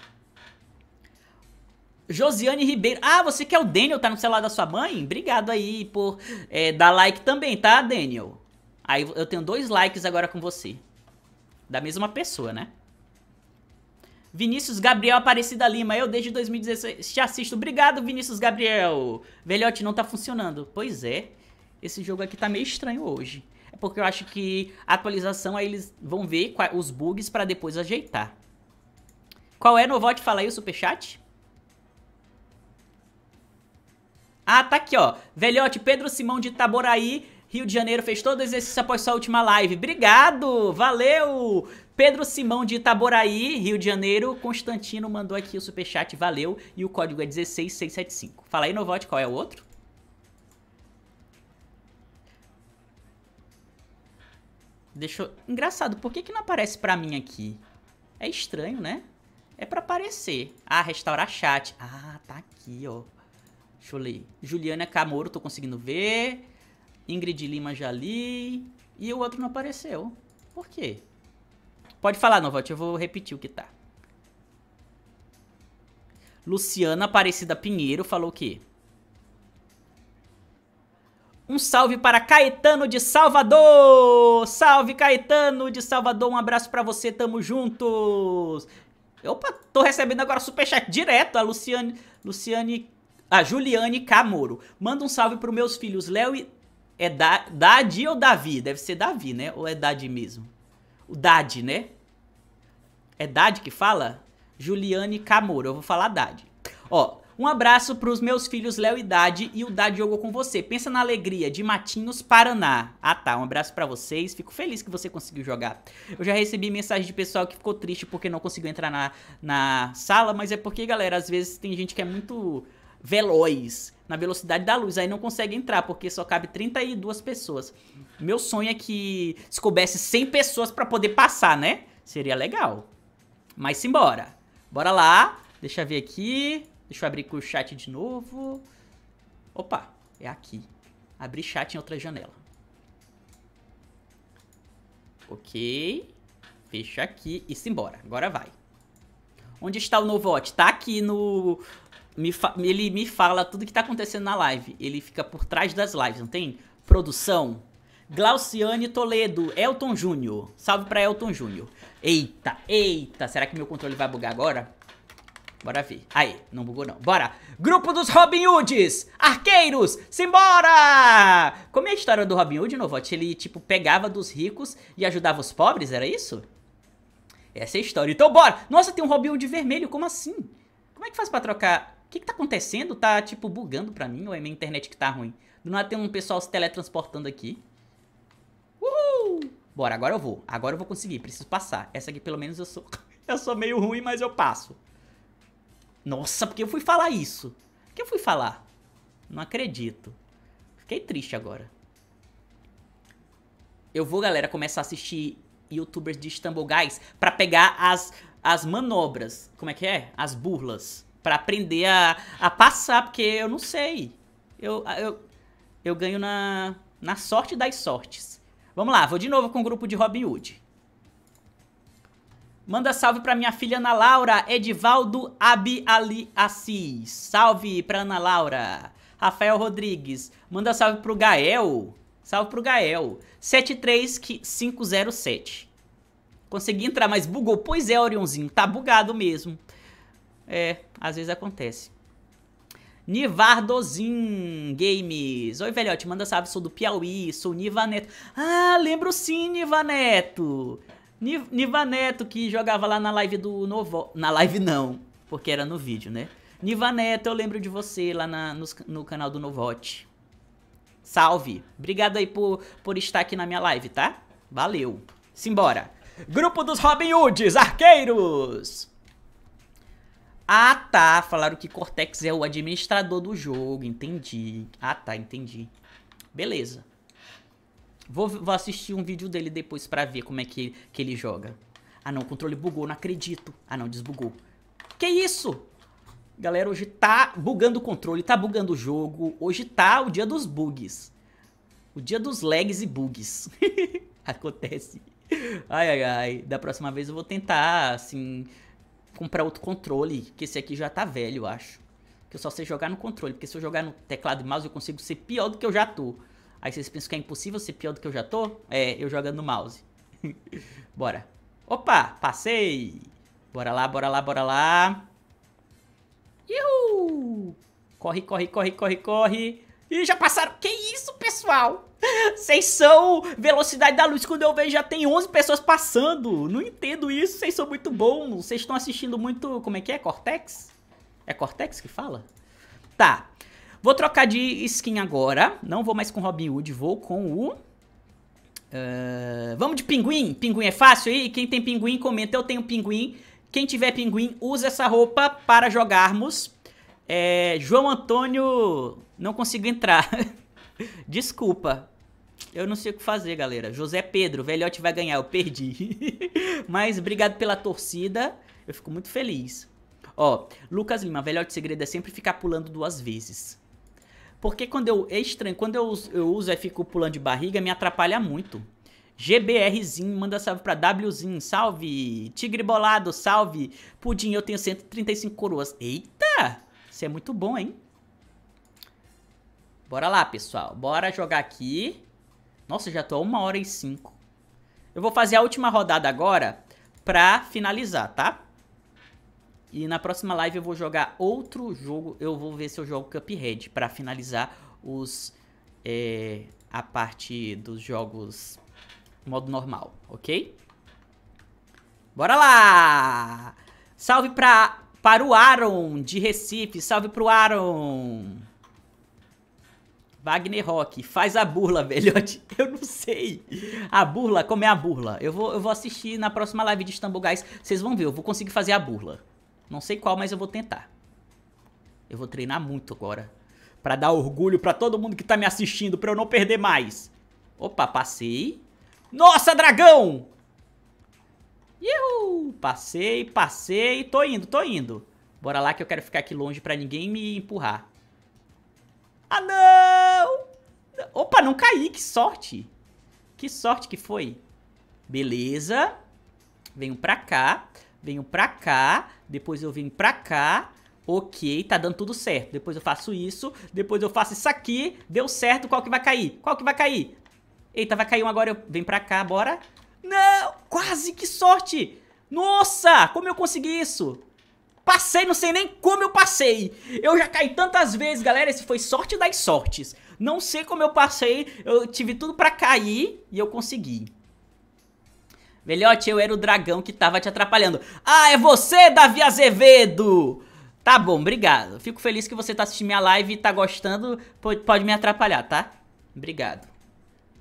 Josiane Ribeiro. Ah, você quer o Daniel, tá no celular da sua mãe? Obrigado aí por é, dar like também, tá, Daniel? Aí eu tenho dois likes agora com você. Da mesma pessoa, né? Vinícius Gabriel Aparecida Lima, eu desde 2016 te assisto. Obrigado, Vinícius Gabriel. Velhote, não tá funcionando. Pois é, esse jogo aqui tá meio estranho hoje. É porque eu acho que a atualização aí eles vão ver os bugs pra depois ajeitar. Qual é, Novote? Fala aí o superchat. Ah, tá aqui, ó. Velhote, Pedro Simão de Itaboraí Rio de Janeiro fez todo o exercício após sua última live. Obrigado! Valeu! Pedro Simão de Itaboraí, Rio de Janeiro. Constantino mandou aqui o superchat, valeu. E o código é 16675. Fala aí, Novote, qual é o outro? Deixa eu... Engraçado, por que, que não aparece pra mim aqui? É estranho, né? É pra aparecer. Ah, restaurar chat. Ah, tá aqui, ó. Deixa eu ler. Juliana Camoro, tô conseguindo ver. Ingrid Lima já li. E o outro não apareceu. Por quê? Pode falar, Novote, eu vou repetir o que tá. Luciana Aparecida Pinheiro falou o quê? Um salve para Caetano de Salvador! Salve Caetano de Salvador, um abraço para você, tamo juntos! Opa, tô recebendo agora superchat direto, a Luciane, Luciane, a Juliane Camoro. Manda um salve para meus filhos Léo e é da, Dadi ou Davi? Deve ser Davi, né? Ou é Dadi mesmo? O Dadi, né? É Dadi que fala? Juliane Camoro. Eu vou falar Dadi. Ó, um abraço para os meus filhos Léo e Dade e o Dadi jogou com você. Pensa na alegria de Matinhos, Paraná. Ah tá, um abraço para vocês. Fico feliz que você conseguiu jogar. Eu já recebi mensagem de pessoal que ficou triste porque não conseguiu entrar na, na sala, mas é porque, galera, às vezes tem gente que é muito veloz, na velocidade da luz. Aí não consegue entrar, porque só cabe 32 pessoas. Meu sonho é que se coubesse 100 pessoas para poder passar, né? Seria legal. Mas simbora. Bora lá. Deixa eu ver aqui. Deixa eu abrir com o chat de novo. Opa, é aqui. Abrir chat em outra janela. Ok. Fecha aqui e simbora. Agora vai. Onde está o Novot? Tá aqui no, me ele me fala tudo que tá acontecendo na live. Ele fica por trás das lives, não tem? Produção. Glauciane Toledo, Elton Júnior. Salve pra Elton Júnior. Eita, eita, será que meu controle vai bugar agora? Bora ver. Aí, não bugou não. Bora! Grupo dos Robin Hoods! Arqueiros! Simbora! Como é a história do Robin Hood, Novote? Ele, tipo, pegava dos ricos e ajudava os pobres? Era isso? Essa é a história. Então bora! Nossa, tem um Robin Hood vermelho, como assim? Como é que faz pra trocar que que tá acontecendo? Tá, tipo, bugando pra mim ou é minha internet que tá ruim? Do nada tem um pessoal se teletransportando aqui. Uhul! Bora, agora eu vou. Agora eu vou conseguir. Preciso passar. Essa aqui, pelo menos, eu sou... eu sou meio ruim, mas eu passo. Nossa, porque eu fui falar isso? Por que eu fui falar? Não acredito. Fiquei triste agora. Eu vou, galera, começar a assistir youtubers de Istanbul Guys pra pegar as, as manobras. Como é que é? As burlas para aprender a, a passar, porque eu não sei. Eu, eu, eu ganho na, na sorte das sortes. Vamos lá, vou de novo com o grupo de Robin Hood. Manda salve pra minha filha Ana Laura, Edivaldo Abi Ali Assis. Salve pra Ana Laura. Rafael Rodrigues, manda salve pro Gael. Salve pro Gael. 73507. Consegui entrar, mas bugou. Pois é, Orionzinho, tá bugado mesmo. É, às vezes acontece. Nivardozin Games. Oi, velhote, manda salve, sou do Piauí, sou Niva Neto. Ah, lembro sim, Niva Neto. Niv Niva Neto que jogava lá na live do Novo... Na live não, porque era no vídeo, né? Niva Neto, eu lembro de você lá na, no, no, canal do Novote. Salve. Obrigado aí por, por estar aqui na minha live, tá? Valeu. Simbora. Grupo dos Robin Hoods, arqueiros. Ah, tá. Falaram que Cortex é o administrador do jogo. Entendi. Ah, tá. Entendi. Beleza. Vou, vou assistir um vídeo dele depois pra ver como é que, que ele joga. Ah, não. O controle bugou. Não acredito. Ah, não. Desbugou. Que isso? Galera, hoje tá bugando o controle, tá bugando o jogo. Hoje tá o dia dos bugs. O dia dos lags e bugs. Acontece. Ai, ai, ai. Da próxima vez eu vou tentar, assim comprar outro controle, que esse aqui já tá velho, eu acho. Que eu só sei jogar no controle, porque se eu jogar no teclado e mouse eu consigo ser pior do que eu já tô. Aí vocês pensam que é impossível ser pior do que eu já tô? É, eu jogando no mouse. bora. Opa, passei. Bora lá, bora lá, bora lá. Iuhu! Corre, corre, corre, corre, corre. E já passaram. Que isso, pessoal? Vocês são velocidade da luz. Quando eu vejo, já tem 11 pessoas passando. Não entendo isso. Vocês são muito bons. Vocês estão assistindo muito. Como é que é? Cortex? É Cortex que fala? Tá. Vou trocar de skin agora. Não vou mais com Robin Hood. Vou com o. Uh, vamos de pinguim. Pinguim é fácil aí? Quem tem pinguim, comenta. Eu tenho pinguim. Quem tiver pinguim, usa essa roupa para jogarmos. É, João Antônio não consigo entrar. Desculpa. Eu não sei o que fazer, galera. José Pedro, velhote vai ganhar, eu perdi. Mas obrigado pela torcida, eu fico muito feliz. Ó, Lucas Lima, velhote segredo é sempre ficar pulando duas vezes. Porque quando eu... É estranho, quando eu, eu uso e fico pulando de barriga, me atrapalha muito. GBRzinho, manda salve pra Wzinho, salve. Tigre Bolado, salve. Pudim, eu tenho 135 coroas. Eita! Isso é muito bom, hein? Bora lá, pessoal. Bora jogar aqui. Nossa, já tô a uma hora e cinco. Eu vou fazer a última rodada agora pra finalizar, tá? E na próxima live eu vou jogar outro jogo. Eu vou ver se eu jogo Cuphead pra finalizar os... É, a parte dos jogos modo normal, ok? Bora lá! Salve pra, para o Aaron de Recife. Salve pro Aaron! Wagner Rock, faz a burla, velhote. Eu não sei. A burla, como é a burla? Eu vou, eu vou assistir na próxima live de Istambul Guys. Vocês vão ver, eu vou conseguir fazer a burla. Não sei qual, mas eu vou tentar. Eu vou treinar muito agora. Pra dar orgulho pra todo mundo que tá me assistindo, pra eu não perder mais. Opa, passei. Nossa, dragão! Ihu! Passei, passei. Tô indo, tô indo. Bora lá que eu quero ficar aqui longe pra ninguém me empurrar. Ah, não! Opa, não caí, que sorte. Que sorte que foi. Beleza. Venho pra cá. Venho pra cá. Depois eu venho pra cá. Ok, tá dando tudo certo. Depois eu faço isso. Depois eu faço isso aqui. Deu certo. Qual que vai cair? Qual que vai cair? Eita, vai cair um agora. Eu... Vem pra cá, bora. Não! Quase, que sorte! Nossa! Como eu consegui isso? Passei, não sei nem como eu passei. Eu já caí tantas vezes, galera. Esse foi sorte das sortes. Não sei como eu passei. Eu tive tudo pra cair e eu consegui. Velhote, eu era o dragão que tava te atrapalhando. Ah, é você, Davi Azevedo! Tá bom, obrigado. Fico feliz que você tá assistindo minha live e tá gostando. Pode, me atrapalhar, tá? Obrigado.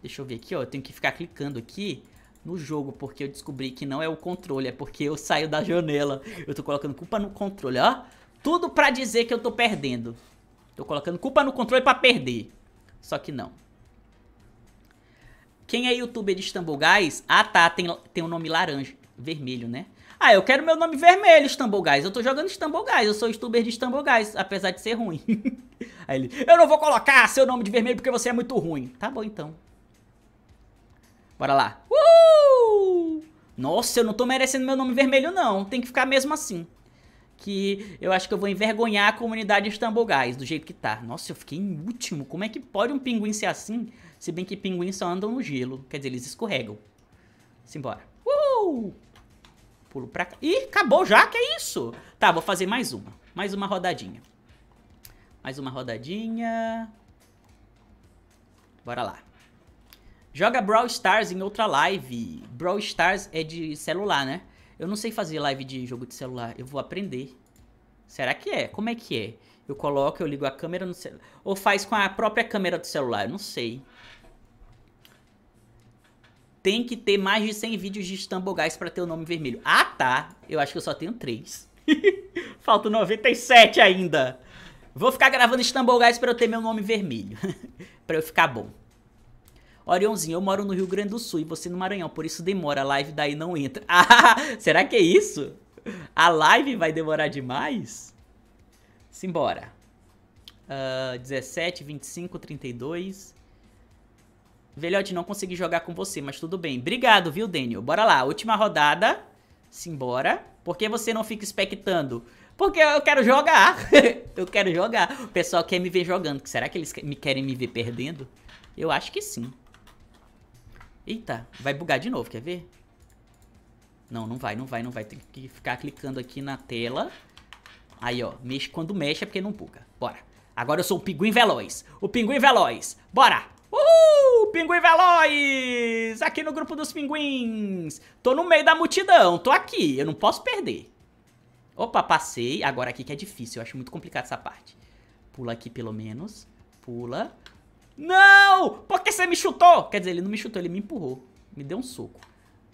Deixa eu ver aqui, ó. Eu tenho que ficar clicando aqui no jogo, porque eu descobri que não é o controle, é porque eu saio da janela. Eu tô colocando culpa no controle, ó. Tudo pra dizer que eu tô perdendo. Tô colocando culpa no controle pra perder. Só que não. Quem é youtuber de Istanbul Guys? Ah, tá, tem, tem um nome laranja, vermelho, né? Ah, eu quero meu nome vermelho, Istanbul Guys. Eu tô jogando Istanbul Guys, eu sou youtuber de Istanbul Guys, apesar de ser ruim. Aí ele, eu não vou colocar seu nome de vermelho porque você é muito ruim. Tá bom, então. Bora lá. Uhul! Nossa, eu não tô merecendo meu nome vermelho, não. Tem que ficar mesmo assim. Que eu acho que eu vou envergonhar a comunidade Istanbul Guys, do jeito que tá. Nossa, eu fiquei em último. Como é que pode um pinguim ser assim? Se bem que pinguins só andam no gelo. Quer dizer, eles escorregam. Simbora. Uhul! Pulo pra cá. Ih, acabou já? Que é isso? Tá, vou fazer mais uma. Mais uma rodadinha. Mais uma rodadinha. Bora lá. Joga Brawl Stars em outra live. Brawl Stars é de celular, né? Eu não sei fazer live de jogo de celular. Eu vou aprender. Será que é? Como é que é? Eu coloco, eu ligo a câmera no celular. Ou faz com a própria câmera do celular. Eu não sei. Tem que ter mais de 100 vídeos de Stumbleguys pra ter o nome vermelho. Ah, tá. Eu acho que eu só tenho 3. Faltam 97 ainda. Vou ficar gravando Stumbleguys pra eu ter meu nome vermelho. pra eu ficar bom. Orionzinho, eu moro no Rio Grande do Sul e você no Maranhão, por isso demora, a live daí não entra. Ah, será que é isso? A live vai demorar demais? Simbora. Uh, 17, 25, 32. Velhote, não consegui jogar com você, mas tudo bem. Obrigado, viu, Daniel? Bora lá, última rodada. Simbora. Por que você não fica expectando? Porque eu quero jogar. eu quero jogar. O pessoal quer me ver jogando. Será que eles me querem me ver perdendo? Eu acho que sim. Eita, vai bugar de novo, quer ver? Não, não vai, não vai, não vai. Tem que ficar clicando aqui na tela. Aí, ó, mexe quando mexe é porque não buga. Bora. Agora eu sou o pinguim veloz. O pinguim veloz. Bora. Uhul, pinguim veloz. Aqui no grupo dos pinguins. Tô no meio da multidão, tô aqui. Eu não posso perder. Opa, passei. Agora aqui que é difícil, eu acho muito complicado essa parte. Pula aqui pelo menos. Pula. Não! Por que você me chutou? Quer dizer, ele não me chutou, ele me empurrou. Me deu um soco.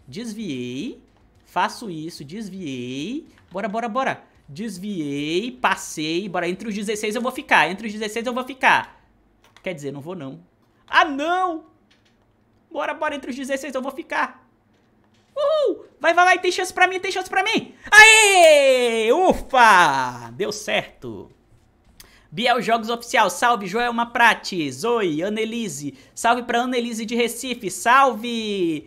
Desviei. Faço isso, desviei. Bora, bora, bora. Desviei, passei. Bora, entre os 16 eu vou ficar. Entre os 16 eu vou ficar. Quer dizer, não vou não. Ah, não! Bora, bora, entre os 16 eu vou ficar. Uhul! Vai, vai, vai, tem chance pra mim, tem chance pra mim! Aê! Ufa! Deu certo! Biel Jogos Oficial, salve Joel Maprates, oi, Annelise, salve pra Annelise de Recife, salve!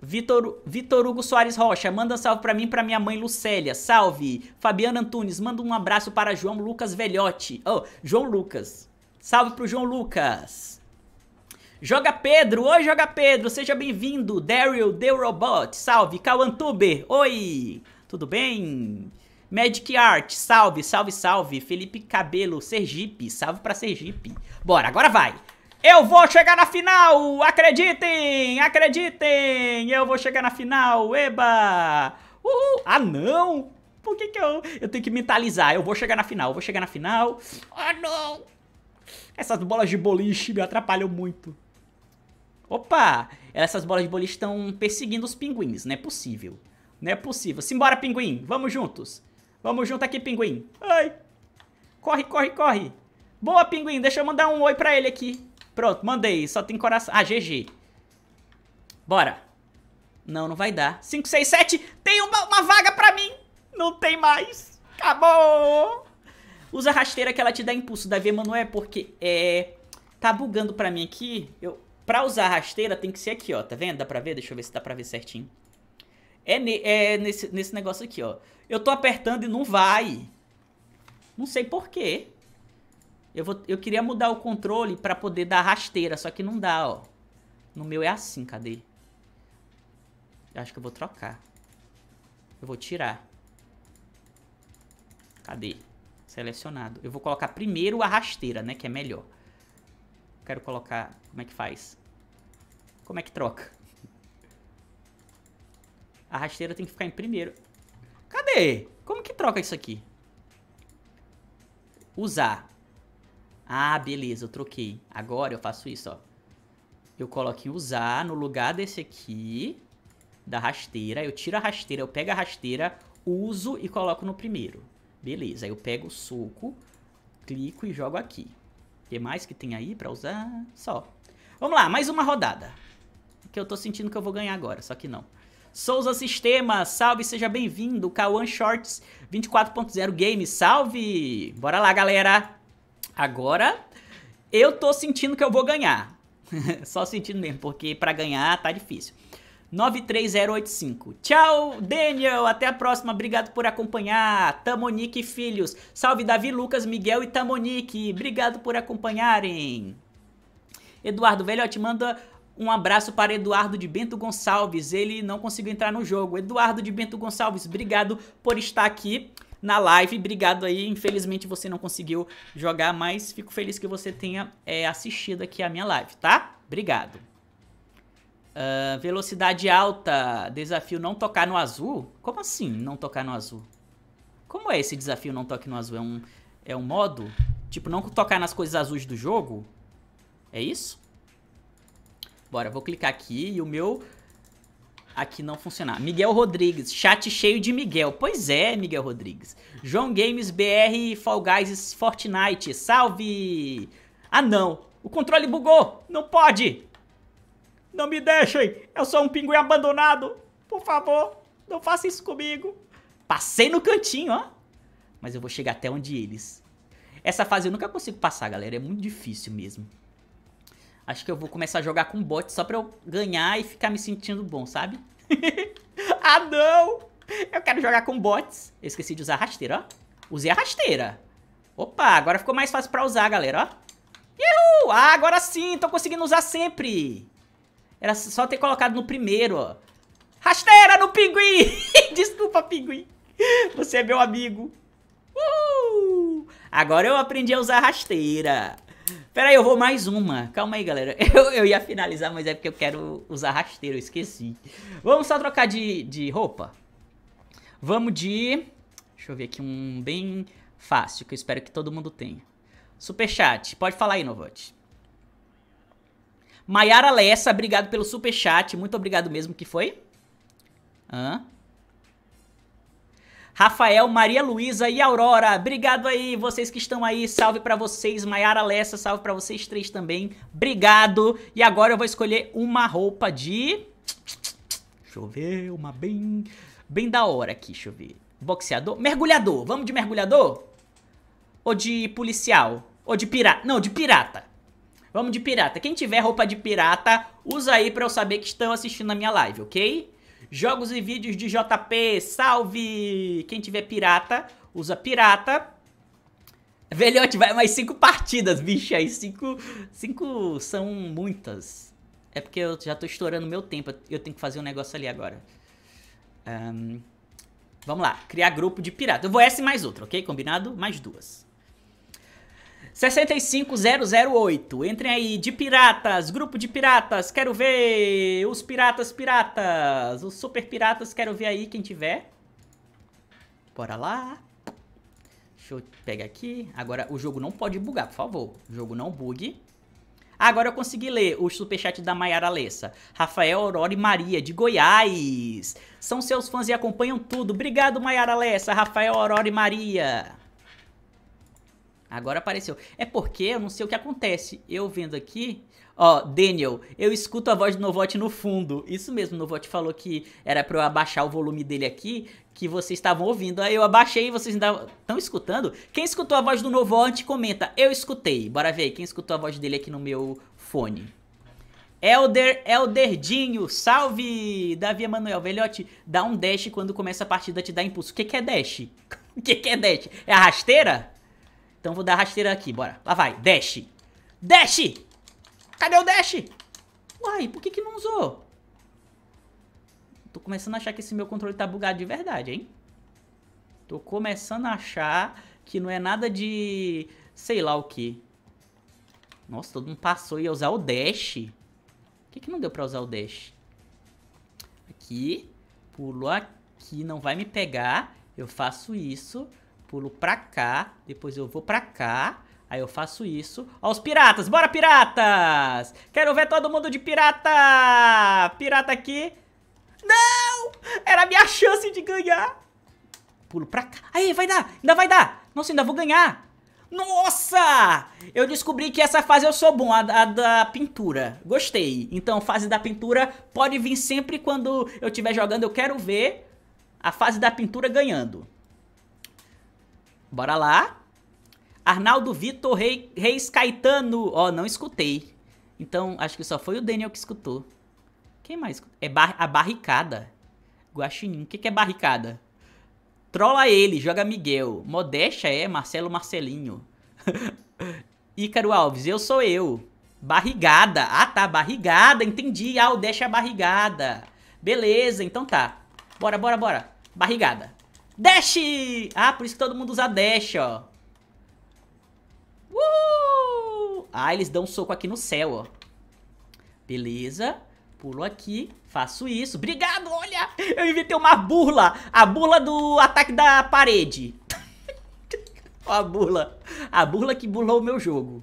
Vitor, Vitor Hugo Soares Rocha, manda um salve para mim e pra minha mãe Lucélia, salve! Fabiana Antunes, manda um abraço para João Lucas Velhote, oh, João Lucas, salve pro João Lucas! Joga Pedro, oi Joga Pedro, seja bem-vindo, Daryl The Robot, salve, Cauantuber, oi! Tudo bem? Magic Art, salve, salve, salve. Felipe Cabelo, Sergipe, salve pra Sergipe. Bora, agora vai. Eu vou chegar na final, acreditem, acreditem. Eu vou chegar na final, eba. Uhul. Ah, não. Por que que eu... Eu tenho que mentalizar, eu vou chegar na final, eu vou chegar na final. Ah, não. Essas bolas de boliche me atrapalham muito. Opa! Essas bolas de boliche estão perseguindo os pinguins, não é possível. Não é possível. Simbora, pinguim! Vamos juntos! Vamos junto aqui, pinguim. Ai. Corre, corre, corre. Boa, pinguim. Deixa eu mandar um oi pra ele aqui. Pronto, mandei. Só tem coração. Ah, GG. Bora. Não, não vai dar. 5, 6, 7. Tem uma, uma vaga pra mim. Não tem mais. Acabou. Usa a rasteira que ela te dá impulso, Davi Emanuel, porque é... Tá bugando pra mim aqui. Eu... Pra usar a rasteira tem que ser aqui, ó. Tá vendo? Dá pra ver? Deixa eu ver se dá pra ver certinho. É, ne... é nesse, nesse negócio aqui, ó. Eu tô apertando e não vai. Não sei porquê. Eu, vou, eu queria mudar o controle pra poder dar rasteira, só que não dá, ó. No meu é assim, cadê? Eu acho que eu vou trocar. Eu vou tirar. Cadê? Selecionado. Eu vou colocar primeiro a rasteira, né? Que é melhor. Quero colocar... Como é que faz? Como é que troca? A rasteira tem que ficar em primeiro. Cadê? Como que troca isso aqui? Usar. Ah, beleza, eu troquei. Agora eu faço isso, ó. Eu coloco em usar no lugar desse aqui, da rasteira. Eu tiro a rasteira, eu pego a rasteira, uso e coloco no primeiro. Beleza, aí eu pego o soco, clico e jogo aqui. O que mais que tem aí pra usar? Só. Vamos lá, mais uma rodada. Que eu tô sentindo que eu vou ganhar agora, só que não. Souza Sistema, salve, seja bem-vindo. Kawan Shorts 24.0 Game, salve! Bora lá, galera! Agora, eu tô sentindo que eu vou ganhar. Só sentindo mesmo, porque para ganhar tá difícil. 93085. Tchau, Daniel. Até a próxima. Obrigado por acompanhar. Tamonique Filhos. Salve, Davi, Lucas, Miguel e Tamonique. Obrigado por acompanharem. Eduardo Velho, ó, te manda um abraço para Eduardo de Bento Gonçalves. Ele não conseguiu entrar no jogo. Eduardo de Bento Gonçalves, obrigado por estar aqui na live. Obrigado aí. Infelizmente você não conseguiu jogar, mas fico feliz que você tenha é, assistido aqui a minha live, tá? Obrigado. Uh, velocidade alta. Desafio não tocar no azul? Como assim não tocar no azul? Como é esse desafio não toque no azul? É um, é um modo? Tipo, não tocar nas coisas azuis do jogo? É isso? Bora, vou clicar aqui e o meu aqui não funcionar. Miguel Rodrigues, chat cheio de Miguel. Pois é, Miguel Rodrigues. João Games BR Fall Guys Fortnite. Salve! Ah não, o controle bugou. Não pode. Não me deixem. Eu sou um pinguim abandonado. Por favor, não faça isso comigo. Passei no cantinho, ó. Mas eu vou chegar até onde eles. Essa fase eu nunca consigo passar, galera. É muito difícil mesmo. Acho que eu vou começar a jogar com bot só pra eu ganhar e ficar me sentindo bom, sabe? ah, não! Eu quero jogar com bots. Eu esqueci de usar a rasteira, ó. Usei a rasteira. Opa, agora ficou mais fácil pra usar, galera, ó. Uhul! Ah, agora sim, tô conseguindo usar sempre. Era só ter colocado no primeiro, ó. Rasteira no pinguim! Desculpa, pinguim. Você é meu amigo. Uhul! Agora eu aprendi a usar rasteira. Peraí, eu vou mais uma. Calma aí, galera. Eu, eu ia finalizar, mas é porque eu quero usar rasteiro, eu esqueci. Vamos só trocar de, de roupa. Vamos de... Deixa eu ver aqui um bem fácil, que eu espero que todo mundo tenha. Superchat. Pode falar aí, Novote. Maiara Lessa, obrigado pelo superchat. Muito obrigado mesmo que foi. Hã? Ah. Rafael, Maria Luísa e Aurora. Obrigado aí, vocês que estão aí. Salve para vocês, Maiara Alessa, salve para vocês três também. Obrigado. E agora eu vou escolher uma roupa de Deixa eu ver, uma bem bem da hora aqui, deixa eu ver. Boxeador, mergulhador. Vamos de mergulhador? Ou de policial? Ou de pirata? Não, de pirata. Vamos de pirata. Quem tiver roupa de pirata, usa aí pra eu saber que estão assistindo a minha live, ok? Jogos e vídeos de JP, salve! Quem tiver pirata, usa pirata. Velhote, vai mais cinco partidas, bicho, aí cinco, cinco são muitas. É porque eu já tô estourando meu tempo, eu tenho que fazer um negócio ali agora. Um, vamos lá, criar grupo de pirata. Eu vou essa e mais outra, ok? Combinado? Mais duas. 65008. Entrem aí, de piratas, grupo de piratas, quero ver os piratas piratas, os super piratas, quero ver aí quem tiver. Bora lá. Deixa eu pegar aqui. Agora, o jogo não pode bugar, por favor. O jogo não bugue. agora eu consegui ler o superchat da Maiara Alessa. Rafael Aurora e Maria, de Goiás. São seus fãs e acompanham tudo. Obrigado, Maiara Alessa. Rafael Aurora e Maria. Agora apareceu. É porque eu não sei o que acontece. Eu vendo aqui. Ó, Daniel, eu escuto a voz do Novote no fundo. Isso mesmo, o Novote falou que era para eu abaixar o volume dele aqui, que vocês estavam ouvindo. Aí eu abaixei e vocês ainda estão escutando. Quem escutou a voz do Novote, comenta. Eu escutei. Bora ver quem escutou a voz dele aqui no meu fone. Elder, Elderdinho, salve! Davi Emanuel, velhote, dá um dash quando começa a partida, te dá impulso. O que, que é dash? O que, que é dash? É a rasteira? Então vou dar rasteira aqui, bora. Lá vai, dash. Dash! Cadê o dash? Uai, por que que não usou? Tô começando a achar que esse meu controle tá bugado de verdade, hein? Tô começando a achar que não é nada de... Sei lá o que. Nossa, todo mundo passou e ia usar o dash. Por que que não deu pra usar o dash? Aqui. Pulo aqui, não vai me pegar. Eu faço isso pulo pra cá, depois eu vou pra cá, aí eu faço isso. Ó os piratas, bora piratas! Quero ver todo mundo de pirata! Pirata aqui. Não! Era a minha chance de ganhar. Pulo pra cá. Aí, vai dar, ainda vai dar. Nossa, ainda vou ganhar. Nossa! Eu descobri que essa fase eu sou bom, a, a, da pintura. Gostei. Então, fase da pintura pode vir sempre quando eu estiver jogando. Eu quero ver a fase da pintura ganhando. Bora lá. Arnaldo Vitor Rei, Reis Caetano. Ó, oh, não escutei. Então, acho que só foi o Daniel que escutou. Quem mais? É bar a barricada. Guaxinim. O que, que é barricada? Trola ele, joga Miguel. Modéstia é Marcelo Marcelinho. Ícaro Alves, eu sou eu. Barrigada. Ah, tá, barrigada. Entendi. Ah, o Dash é barrigada. Beleza, então tá. Bora, bora, bora. Barrigada. Dash! Ah, por isso que todo mundo usa dash, ó. Uhul! Ah, eles dão um soco aqui no céu, ó. Beleza. Pulo aqui, faço isso. Obrigado, olha! Eu inventei uma burla. A burla do ataque da parede. ó a burla. A burla que burlou o meu jogo.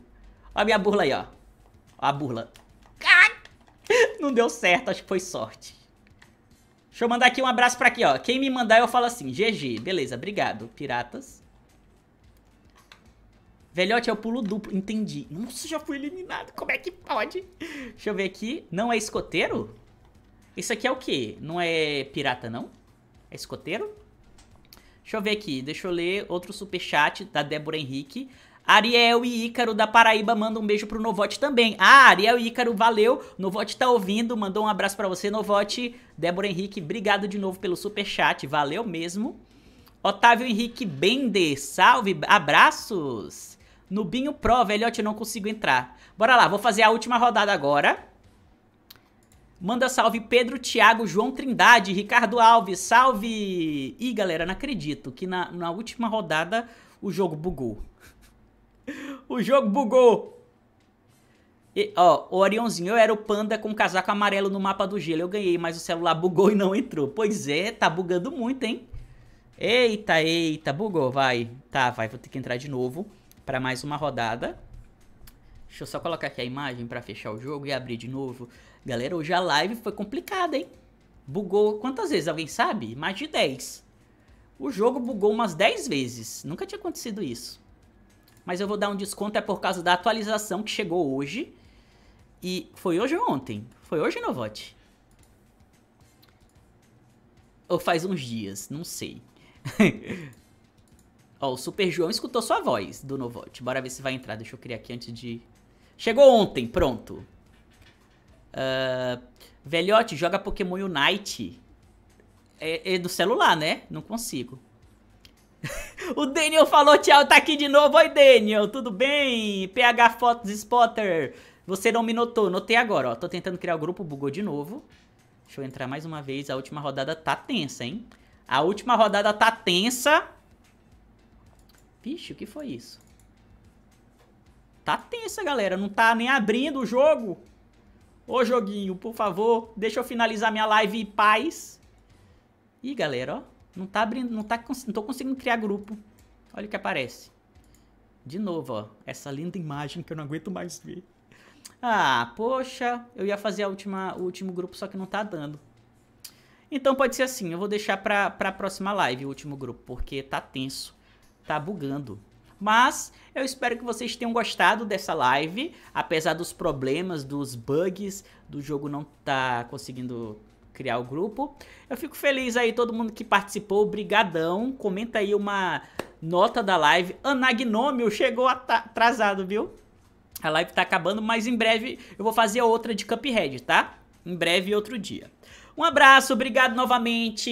Ó a minha burla aí, ó. ó a burla. Não deu certo, acho que foi sorte. Deixa eu mandar aqui um abraço pra aqui, ó. Quem me mandar, eu falo assim. GG. Beleza, obrigado, piratas. Velhote é o pulo duplo. Entendi. Nossa, já fui eliminado. Como é que pode? Deixa eu ver aqui. Não é escoteiro? Isso aqui é o quê? Não é pirata, não? É escoteiro? Deixa eu ver aqui. Deixa eu ler outro superchat da Débora Henrique. Ariel e Ícaro da Paraíba mandam um beijo pro Novote também. Ah, Ariel e Ícaro, valeu. Novote tá ouvindo, mandou um abraço para você, Novote. Débora Henrique, obrigado de novo pelo super chat, valeu mesmo. Otávio Henrique Bender, salve, abraços. Nubinho Pro, velhote, eu não consigo entrar. Bora lá, vou fazer a última rodada agora. Manda salve Pedro, Thiago, João Trindade, Ricardo Alves, salve! Ih, galera, não acredito que na, na última rodada o jogo bugou o jogo bugou. E, ó, o Orionzinho, eu era o panda com casaco amarelo no mapa do gelo. Eu ganhei, mas o celular bugou e não entrou. Pois é, tá bugando muito, hein? Eita, eita, bugou, vai. Tá, vai, vou ter que entrar de novo para mais uma rodada. Deixa eu só colocar aqui a imagem para fechar o jogo e abrir de novo. Galera, hoje a live foi complicada, hein? Bugou quantas vezes? Alguém sabe? Mais de 10. O jogo bugou umas 10 vezes. Nunca tinha acontecido isso mas eu vou dar um desconto é por causa da atualização que chegou hoje. E foi hoje ou ontem? Foi hoje, Novote? Ou faz uns dias, não sei. Ó, o Super João escutou sua voz do Novote. Bora ver se vai entrar. Deixa eu criar aqui antes de... Chegou ontem, pronto. Uh, velhote, joga Pokémon Unite. É, é do celular, né? Não consigo. o Daniel falou tchau, tá aqui de novo. Oi, Daniel, tudo bem? PH Fotos Spotter. Você não me notou, notei agora, ó. Tô tentando criar o grupo, bugou de novo. Deixa eu entrar mais uma vez. A última rodada tá tensa, hein? A última rodada tá tensa. Vixe, o que foi isso? Tá tensa, galera. Não tá nem abrindo o jogo. Ô, joguinho, por favor, deixa eu finalizar minha live em paz. Ih, galera, ó. Não tá abrindo, não tá, não tô conseguindo criar grupo. Olha o que aparece. De novo, ó, essa linda imagem que eu não aguento mais ver. Ah, poxa, eu ia fazer a última, o último grupo, só que não tá dando. Então pode ser assim, eu vou deixar pra, pra próxima live o último grupo, porque tá tenso, tá bugando. Mas eu espero que vocês tenham gostado dessa live, apesar dos problemas, dos bugs, do jogo não tá conseguindo criar o grupo. Eu fico feliz aí, todo mundo que participou, brigadão. Comenta aí uma nota da live. Anagnômio chegou atrasado, viu? A live tá acabando, mas em breve eu vou fazer outra de Cuphead, tá? Em breve, outro dia. Um abraço, obrigado novamente.